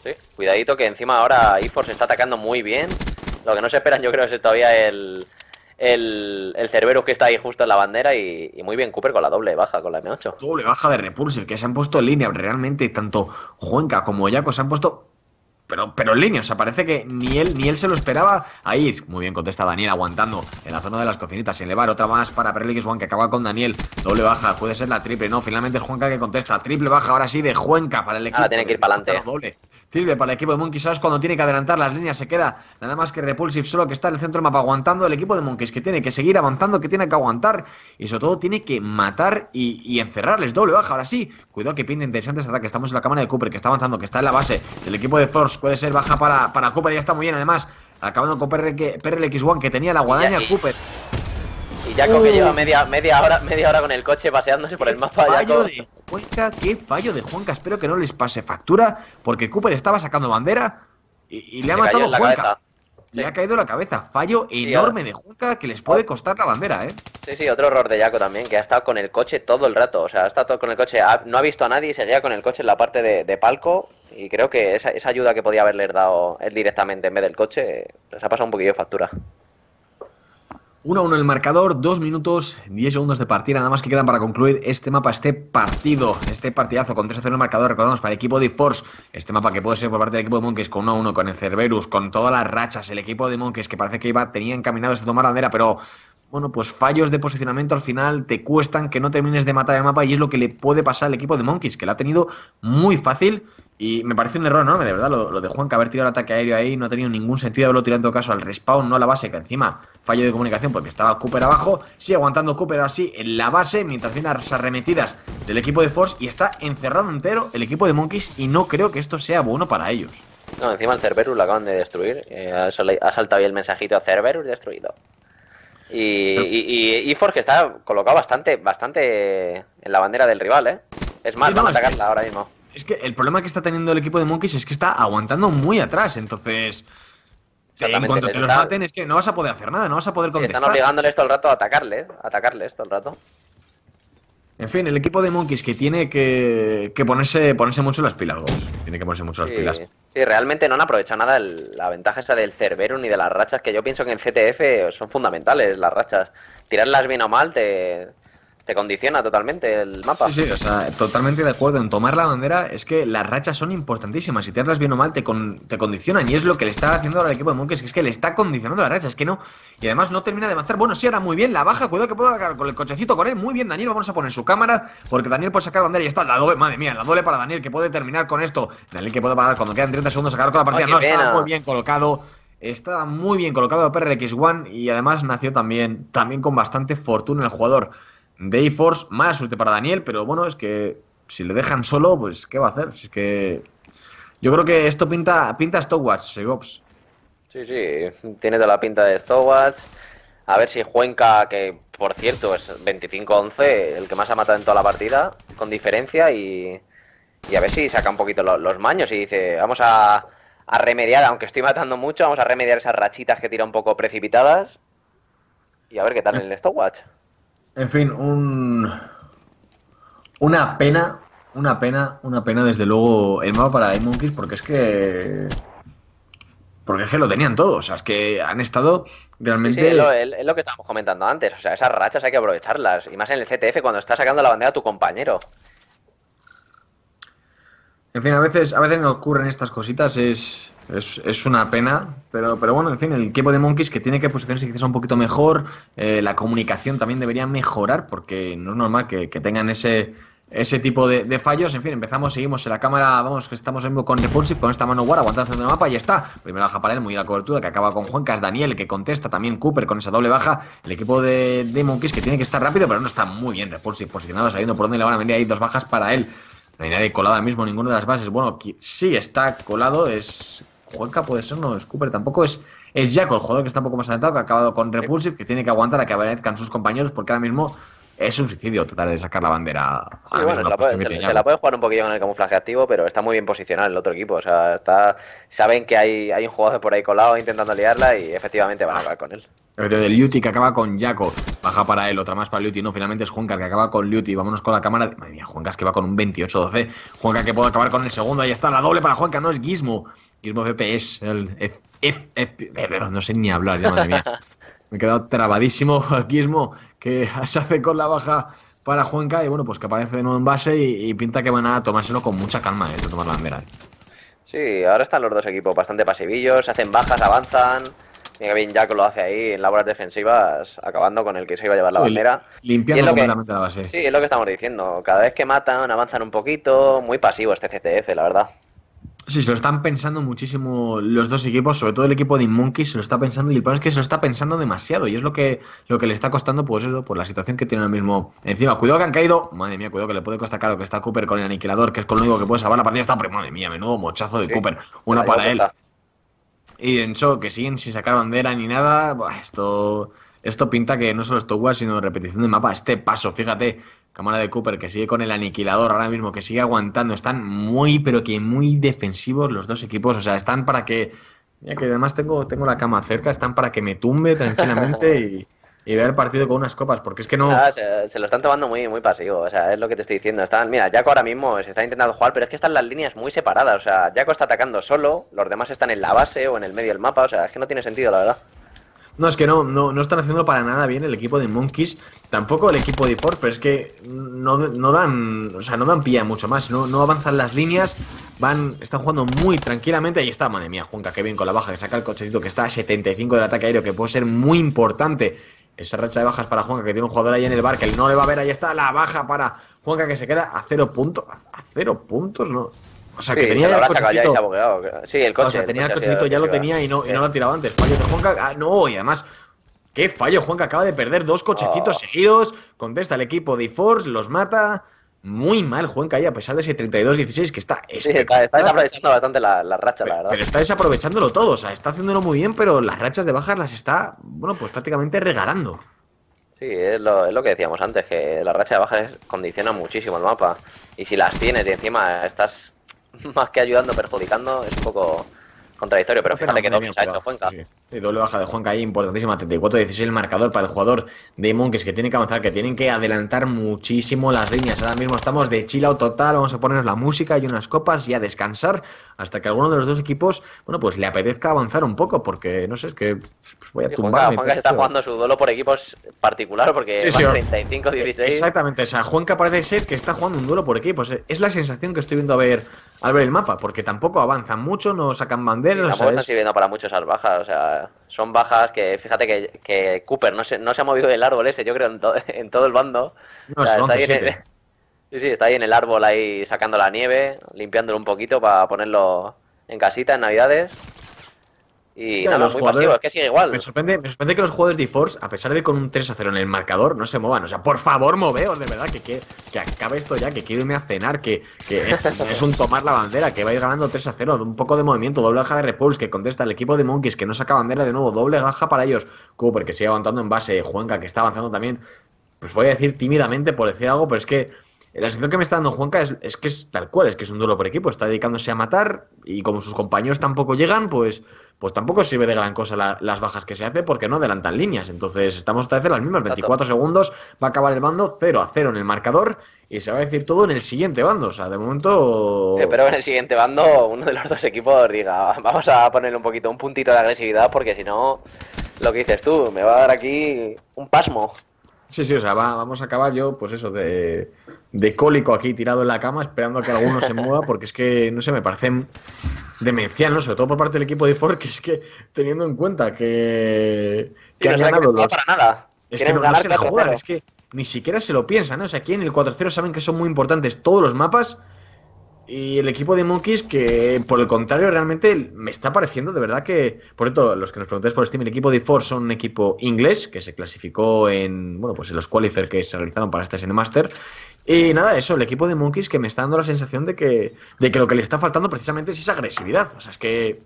Sí, cuidadito que encima ahora se está atacando muy bien. Lo que no se esperan yo creo es todavía el, el, el Cerbero que está ahí justo en la bandera y, muy bien Cooper con la doble baja, con la M8. Doble baja de repulsión que se han puesto en línea realmente, tanto Juanca como Yaco se han puesto pero, pero en línea, o sea, parece que ni él, ni él se lo esperaba. Ahí, muy bien contesta Daniel, aguantando en la zona de las cocinitas, y elevar otra más para Juan que acaba con Daniel, doble baja, puede ser la triple, no, finalmente es Juanca que contesta, triple baja ahora sí de Juanca para el equipo. Ahora tiene que ir para adelante. Sirve para el equipo de Monkeys. Sabes cuando tiene que adelantar las líneas, se queda nada más que Repulsive solo que está en el centro del mapa aguantando el equipo de Monkeys, que tiene que seguir avanzando, que tiene que aguantar y sobre todo tiene que matar y, encerrarles. Doble baja, ahora sí. Cuidado que pinta interesantes ataques. Estamos en la cámara de Cooper, que está avanzando, que está en la base El equipo de Force. Puede ser baja para, para Cooper, ya está muy bien. Además, acabando con PRLX1, que tenía la guadaña eh. Cooper. Yaco que lleva uh. media, media, hora, media hora con el coche paseándose por el mapa. Fallo de Juanca, qué fallo de Juanca. Espero que no les pase factura, porque Cooper estaba sacando bandera y, le ha matado Juanca. Le ha caído la cabeza. Fallo enorme de Juanca que les puede oh. costar la bandera, ¿eh? Sí, sí, otro error de Yaco también, que ha estado con el coche todo el rato. O sea, ha estado con el coche, no ha visto a nadie y seguía con el coche en la parte de, palco. Y creo que esa, ayuda que podía haberle dado él directamente en vez del coche, les ha pasado un poquillo de factura. 1 1 el marcador, 2 minutos, 10 segundos de partida, nada más que quedan para concluir este mapa, este partido, este partidazo con 3 0 el marcador, recordamos, para el equipo de Force, este mapa que puede ser por parte del equipo de Monkeys con 1 1, con el Cerberus, con todas las rachas, el equipo de Monkeys que parece que iba, tenía encaminado a tomar bandera, pero bueno, pues fallos de posicionamiento al final te cuestan que no termines de matar el mapa y es lo que le puede pasar al equipo de Monkeys, que la ha tenido muy fácil y me parece un error enorme, de verdad, lo, de Juan que haber tirado el ataque aéreo ahí no ha tenido ningún sentido haberlo tirando caso al respawn, no a la base, que encima fallo de comunicación porque estaba Cooper abajo, sigue aguantando Cooper así en la base mientras vienen las arremetidas del equipo de Force y está encerrado entero el equipo de Monkeys y no creo que esto sea bueno para ellos. No, encima el Cerberus lo acaban de destruir, eh, ha saltado ahí el mensajito Cerberus destruido. Y, y, y, Force está colocado bastante, bastante en la bandera del rival, ¿eh? Es mal a atacarla ahora mismo. Es que el problema que está teniendo el equipo de Monkeys es que está aguantando muy atrás, entonces. En cuanto te los maten, es que no vas a poder hacer nada, no vas a poder contestar. Están obligándoles todo el rato a atacarle, eh, a atacarles todo el rato. En fin, el equipo de Monkeys que tiene que, ponerse, ponerse mucho las pilas, Tiene que ponerse mucho las pilas. Sí, realmente no han aprovechado nada la ventaja esa del Cerberus ni de las rachas, que yo pienso que en CTF son fundamentales las rachas. Tirarlas bien o mal te, te condiciona totalmente el mapa. Sí, sí, o sea, totalmente de acuerdo. En tomar la bandera es que las rachas son importantísimas. Si te hablas bien o mal, te, te condicionan. Y es lo que le está haciendo ahora el equipo de Monkeys, que es que le está condicionando las rachas. Es que no. Y además no termina de avanzar. Bueno, sí, ahora muy bien. La baja, cuidado que puedo acabar con el cochecito con él. Muy bien, Daniel. Vamos a poner su cámara. Porque Daniel puede sacar bandera y está. La doble, madre mía, la doble para Daniel que puede terminar con esto. Daniel que puede parar cuando quedan 30 segundos sacar con la partida. no, está muy bien colocado. Está muy bien colocado el PRX1 y además nació también, también con bastante fortuna el jugador de A-Force, mala suerte para Daniel, pero bueno, es que si le dejan solo, pues ¿qué va a hacer? es que yo creo que esto pinta pinta Stowatch, Segops. Sí, sí, tiene toda la pinta de Stowatch. A ver si Juenca, que por cierto es 25-11, el que más ha matado en toda la partida, con diferencia, y, y a ver si saca un poquito los, maños y dice, vamos a, remediar, aunque estoy matando mucho, vamos a remediar esas rachitas que tira un poco precipitadas. Y a ver qué tal en el Stopwatch. En fin, un, una pena, una pena, una pena desde luego el mapa para Monkeys porque es que... Porque es que lo tenían todos, o sea, es que han estado realmente... es, lo, que estábamos comentando antes, o sea, esas rachas hay que aprovecharlas, y más en el CTF cuando está sacando la bandera a tu compañero. En fin, a veces, a veces me ocurren estas cositas, es... Es, una pena, pero, pero bueno, en fin, el equipo de Monkeys que tiene que posicionarse quizás un poquito mejor, eh, la comunicación también debería mejorar, porque no es normal que, tengan ese, ese tipo de, fallos. En fin, empezamos, seguimos en la cámara, vamos, que estamos en vivo con Repulsive, con esta mano guarda, aguantando el mapa y está. primera baja para él, muy la cobertura, que acaba con Juancas, Daniel, que contesta, también Cooper con esa doble baja. El equipo de, Monkeys que tiene que estar rápido, pero no está muy bien Repulsive posicionado, sabiendo por dónde le van a venir ahí dos bajas para él. No hay nadie colado mismo, ninguna de las bases. Bueno, sí está colado, es Juanca puede ser, no es Cooper, tampoco es, es Jaco, el jugador que está un poco más adelantado, que ha acabado con Repulsive, que tiene que aguantar a que aparezcan sus compañeros, porque ahora mismo es un suicidio tratar de sacar la bandera. se, la puede, la puede, jugar un poquillo con el camuflaje activo, pero está muy bien posicionado el otro equipo. O sea, está, saben que hay, hay un jugador por ahí colado intentando liarla y efectivamente van a acabar con él. Ah, el Liuti que acaba con Jaco, baja para él, otra más para Liuti, no, finalmente es Juanca que acaba con Liuti, vámonos con la cámara, madre mía, Juanca es que va con un 28-12, Juanca que puede acabar con el segundo, ahí está la doble para Juanca. no es Guismo. Gizmo FPS, el F, no sé ni hablar, ya, madre Me he quedado trabadísimo Gizmo, que se hace con la baja para Juanca y bueno, pues que aparece de nuevo en base y, pinta que van a tomárselo con mucha calma, eh, de tomar la bandera. Eh. Sí, ahora están los dos equipos bastante pasivillos, hacen bajas, avanzan. Mira bien, Jack lo hace ahí en labores defensivas, acabando con el que se iba a llevar la bandera. Limpiando completamente la base. Sí, es lo que estamos diciendo. Cada vez que matan, avanzan un poquito. Muy pasivo este CTF, la verdad. Sí, se lo están pensando muchísimo los dos equipos, sobre todo el equipo de Inmonkey se lo está pensando y el problema es que se lo está pensando demasiado y es lo que, lo que le está costando, pues eso, por la situación que tiene ahora mismo. Encima, cuidado que han caído, madre mía, cuidado que le puede costar caro que está Cooper con el aniquilador, que es con lo único que puede salvar la partida, está, pero madre mía, menudo mochazo de Cooper, una para él. Y en show, que siguen sin sacar bandera ni nada, esto esto pinta que no solo stopwatch, sino repetición de mapa. Este paso, fíjate, cámara de Cooper que sigue con el aniquilador ahora mismo, que sigue aguantando. Están muy, pero que muy defensivos los dos equipos. O sea, están para que. Ya que además tengo, tengo la cama cerca, están para que me tumbe tranquilamente <laughs> y y el partido con unas copas, porque es que no. Ah, se, lo están tomando muy, muy pasivo, o sea, es lo que te estoy diciendo. Están, mira, Jaco ahora mismo se está intentando jugar, pero es que están las líneas muy separadas, o sea, Jaco está atacando solo, los demás están en la base o en el medio del mapa, o sea, es que no tiene sentido, la verdad. No, es que no, no, no están haciendo para nada bien el equipo de Monkeys, tampoco el equipo de Ford, pero es que no, dan, o sea, no dan pie mucho más, no, no avanzan las líneas, van, están jugando muy tranquilamente, ahí está, madre mía, Juanca, qué bien con la baja que saca el cochecito que está a 75 del ataque aéreo, que puede ser muy importante. Esa racha de bajas para Juanca, que tiene un jugador ahí en el bar, que él no le va a ver, ahí está la baja para Juanca, que se queda a cero puntos, a cero puntos, no, o sea, que tenía. ya Sí, el coche. O sea, tenía el, cochecito, ya lo tenía y no, lo ha tirado antes. Fallo de Juanca. Ah, no, y además. Qué fallo, Juanca acaba de perder dos cochecitos ah. seguidos. Contesta el equipo de Force, los mata. Muy mal Juanca ahí, a pesar de ese 32-16 que está, sí, está, desaprovechando bastante la, racha, la verdad. Pero está desaprovechándolo todo, o sea, está haciéndolo muy bien, pero las rachas de bajas las está, bueno, pues prácticamente regalando. Sí, es lo, que decíamos antes, que la racha de bajas condiciona muchísimo el mapa. Y si las tienes y encima estás <laughs> más que ayudando, perjudicando, es un poco contradictorio, pero fíjate que doble ha hecho Juanca Sí, doble baja de Juanca ahí, importantísima, 34-16 el marcador para el jugador de es que tiene que avanzar, que tienen que adelantar muchísimo las líneas. Ahora mismo estamos de o total, vamos a ponernos la música y unas copas y a descansar hasta que alguno de los dos equipos, bueno, pues le apetezca avanzar un poco, porque no sé, es que pues, voy a Juanca, está jugando su duelo por equipos particular, porque sí, 35-16. Exactamente, o sea, Juanca parece ser que está jugando un duelo por equipos. Es la sensación que estoy viendo a ver, al ver el mapa, porque tampoco avanzan mucho, no sacan bandera Ver, tampoco están sirviendo para mucho esas bajas. O sea, son bajas que, fíjate que, que Cooper no se, no se ha movido del árbol ese, yo creo, en, <laughs> en todo el bando. está, ahí en, <laughs> sí, sí, está ahí en el árbol, ahí sacando la nieve, limpiándolo un poquito para ponerlo en casita en Navidades. Y nada, los muy pasivo, es que sigue igual. Me sorprende, que los jugadores de force a pesar de con un 3 a 0 en el marcador, no se muevan. O sea, por favor, moveos, de verdad, que, acabe esto ya, que quiero irme a cenar, que, <laughs> es, un tomar la bandera, que va a ir ganando 3 a 0, un poco de movimiento, doble gaja de repulse, que contesta el equipo de Monkeys, que no saca bandera de nuevo, doble gaja para ellos. Cooper, que sigue aguantando en base, Juanca, que está avanzando también. Pues voy a decir tímidamente por decir algo, pero es que la sensación que me está dando Juanca es, que es tal cual, es que es un duelo por equipo, está dedicándose a matar y como sus compañeros tampoco llegan, pues, pues tampoco sirve de gran cosa las bajas que se hace porque no adelantan líneas. Entonces estamos otra vez en las mismas, 24 segundos, va a acabar el bando 0 a 0 en el marcador y se va a decir todo en el siguiente bando. O sea, de momento... Espero eh, en el siguiente bando uno de los dos equipos diga, vamos a ponerle un poquito, un puntito de agresividad porque si no, lo que dices tú, me va a dar aquí un pasmo. Sí, sí, o sea, vamos a acabar yo, pues eso, de, de, cólico aquí tirado en la cama, esperando a que alguno se mueva, porque es que, no sé, me parecen ¿no? sobre todo por parte del equipo de Ford, que es que, teniendo en cuenta que, que han ganado para nada. Es que no, se la juegan, es que ni siquiera se lo piensan, ¿no? ¿eh? O sea, aquí en el 4-0 saben que son muy importantes todos los mapas y el equipo de Monkeys, que por el contrario, realmente me está pareciendo de verdad que. Por cierto, los que nos preguntáis por Steam, el equipo de Force son un equipo inglés que se clasificó en. Bueno, pues en los qualifiers que se realizaron para este SN Master. Y nada, eso, el equipo de Monkeys que me está dando la sensación de que, de que lo que le está faltando precisamente es esa agresividad. O sea, es que.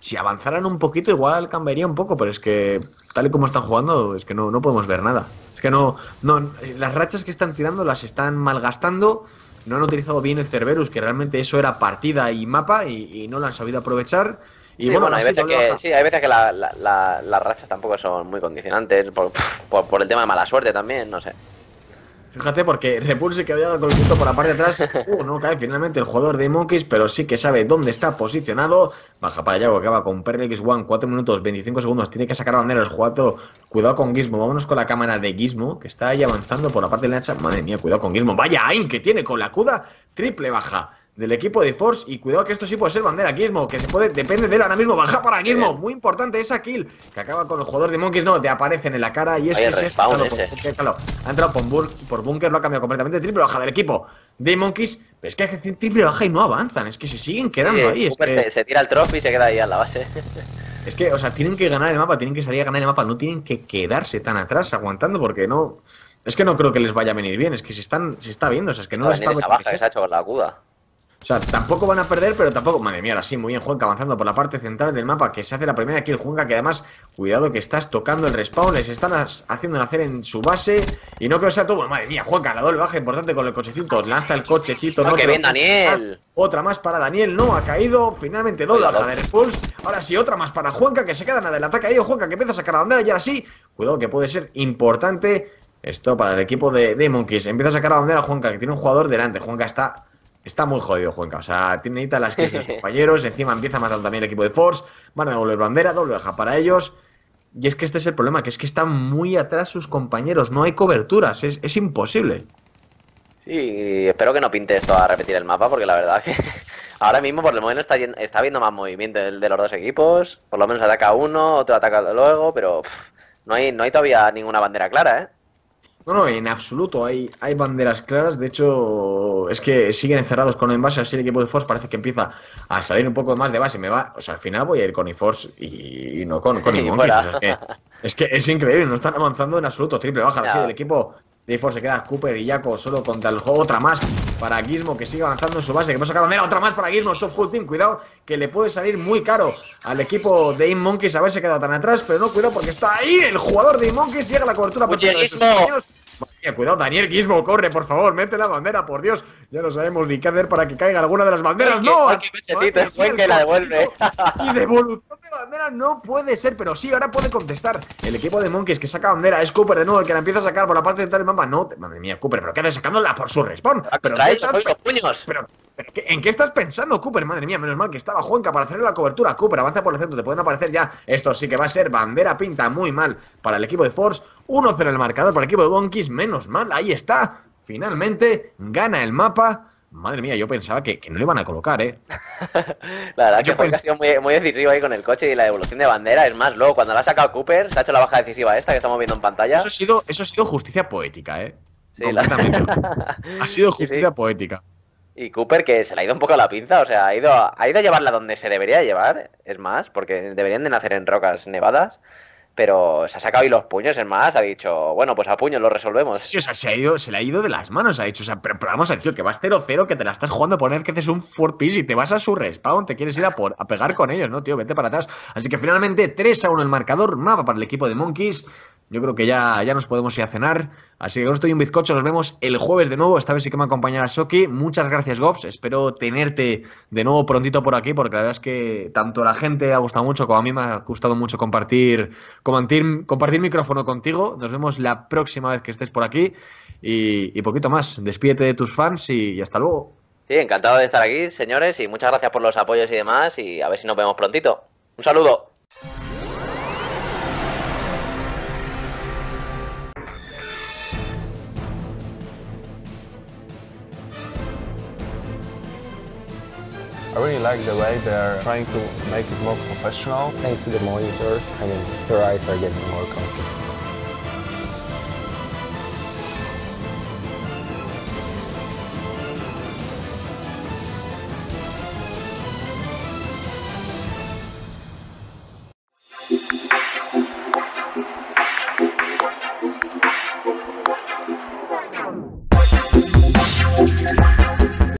Si avanzaran un poquito, igual cambiaría un poco, pero es que tal y como están jugando, es que no, no podemos ver nada. Es que no, no. Las rachas que están tirando las están malgastando no han utilizado bien el Cerberus, que realmente eso era partida y mapa y, no lo han sabido aprovechar. Y bueno, hay, veces que, sí, hay veces que las rachas tampoco son muy condicionantes por, el tema de mala suerte también, no sé. Fíjate, porque Repulse que había dado con el punto por la parte de atrás. <laughs> Uh, no cae finalmente el jugador de Monkeys, pero sí que sabe dónde está posicionado. Baja para allá, acaba con Perlex X1, 4 minutos 25 segundos. Tiene que sacar bandera el 4. Cuidado con Gizmo. Vámonos con la cámara de Gizmo, que está ahí avanzando por la parte de la Madre mía, cuidado con Gizmo. Vaya aim que tiene con la cuda. Triple baja del equipo de Force. Y cuidado que esto sí puede ser bandera mismo, que se puede, depende de él ahora mismo. Baja para mismo, muy importante esa kill que acaba con el jugador de Monkeys. No, te aparecen en la cara y es que se ha entrado por, por Bunker, lo ha cambiado completamente. Triple baja del equipo de Monkeys. Pero es que hace triple baja y no avanzan, es que se siguen quedando ahí. se, tira el trophy y se queda ahí a la base. <laughs> es que, o sea, tienen que ganar el mapa, tienen que salir a ganar el mapa, no tienen que quedarse tan atrás aguantando porque no. Es que no creo que les vaya a venir bien, es que se, están, se está viendo, o sea, es que no, les está... baja la o sea, tampoco van a perder, pero tampoco. Madre mía, ahora sí, muy bien Juanca avanzando por la parte central del mapa, que se hace la primera kill Juanca, que además, cuidado que estás tocando el respawn, les están haciendo nacer en su base, y no creo que sea todo. Madre mía, Juanca, la doble baja importante con el cochecito, lanza el cochecito. No, bien, Daniel. Otra más para Daniel, no, ha caído, finalmente doble baja de Repulse. Ahora sí, otra más para Juanca, que se queda en del ataque ahí, Juanca, que empieza a sacar la bandera, y ahora sí, cuidado que puede ser importante esto para el equipo de, Monkeys. Empieza a sacar la bandera Juanca, que tiene un jugador delante, Juanca está Está muy jodido Juanca, o sea, tiene las crisis de sus compañeros, encima empieza a matar también el equipo de Force, van a devolver bandera, doble deja para ellos. Y es que este es el problema, que es que están muy atrás sus compañeros, no hay coberturas, es, imposible. Sí, espero que no pinte esto a repetir el mapa, porque la verdad que <laughs> ahora mismo por el momento está, viendo más movimiento de, de, los dos equipos, por lo menos ataca uno, otro ataca luego, pero no, hay, no hay todavía ninguna bandera clara, ¿eh? No, no, en absoluto. Hay, hay banderas claras. De hecho, es que siguen encerrados con en base. Así el equipo de Force parece que empieza a salir un poco más de base. Me va, o sea, al final voy a ir con iForce y, no con, con <laughs> es, que, es, increíble. No están avanzando en absoluto. Triple baja. Así el equipo de Force se queda Cooper y Jaco solo contra el juego. Otra más para Gizmo que sigue avanzando en su base. Que no otra más para Gizmo. Stop full team. Cuidado que le puede salir muy caro al equipo de monkeys haberse quedado tan atrás. Pero no, cuidado porque está ahí el jugador de Monkeys Llega a la cobertura. Oye, Gizmo cuidado, Daniel Guismo, corre, por favor, mete la bandera, por Dios. Ya no sabemos ni qué hacer para que caiga alguna de las banderas. ¡No! buen que la devuelve. Y devolución de bandera no puede ser, pero sí, ahora puede contestar. El equipo de Monkeys que saca bandera es Cooper de nuevo, el que la empieza a sacar por la parte de tal del mapa. No, madre mía, Cooper, pero ¿qué haces sacándola por su respawn? Pero, puños. ¿en qué estás pensando, Cooper? Madre mía, menos mal que estaba Juanca para hacerle la cobertura. Cooper avanza por el centro, te pueden aparecer ya. Esto sí que va a ser bandera pinta muy mal para el equipo de Force. 1-0 el marcador para el equipo de Bonkis, menos mal, ahí está. Finalmente gana el mapa. Madre mía, yo pensaba que, no le iban a colocar, ¿eh? <laughs> la verdad que ha sido muy, decisivo ahí con el coche y la devolución de bandera. Es más, luego cuando la ha sacado Cooper, se ha hecho la baja decisiva esta que estamos viendo en pantalla. Eso ha sido, justicia poética, ¿eh? Sí, Completamente. <laughs> ha sido justicia poética. Y Cooper que se le ha ido un poco a la pinza, o sea, ha ido a llevarla donde se debería llevar, es más, porque deberían de nacer en rocas nevadas pero se ha sacado y los puños, es más, ha dicho, bueno, pues a puños lo resolvemos. Sí, o sea, se, ha ido, se le ha ido de las manos, ha dicho, o sea, pero, vamos al tío, que vas 0-0, que te la estás jugando a poner que haces un 4-piece y te vas a su respawn, te quieres ir a, por, a pegar con ellos, ¿no, tío? Vete para atrás. Así que finalmente 3-1 el marcador, mapa para el equipo de Monkeys. Yo creo que ya, ya nos podemos ir a cenar. Así que con esto y un bizcocho nos vemos el jueves de nuevo. Esta vez sí que me acompañará Soki. Muchas gracias, Gobs. Espero tenerte de nuevo prontito por aquí, porque la verdad es que tanto la gente ha gustado mucho como a mí me ha gustado mucho compartir, compartir, micrófono contigo. Nos vemos la próxima vez que estés por aquí. Y, poquito más. Despídete de tus fans y hasta luego. Sí, encantado de estar aquí, señores, y muchas gracias por los apoyos y demás, y a ver si nos vemos prontito. Un saludo. I really like the way they're trying to make it more professional. Thanks to the monitor, I mean, your eyes are getting more comfortable.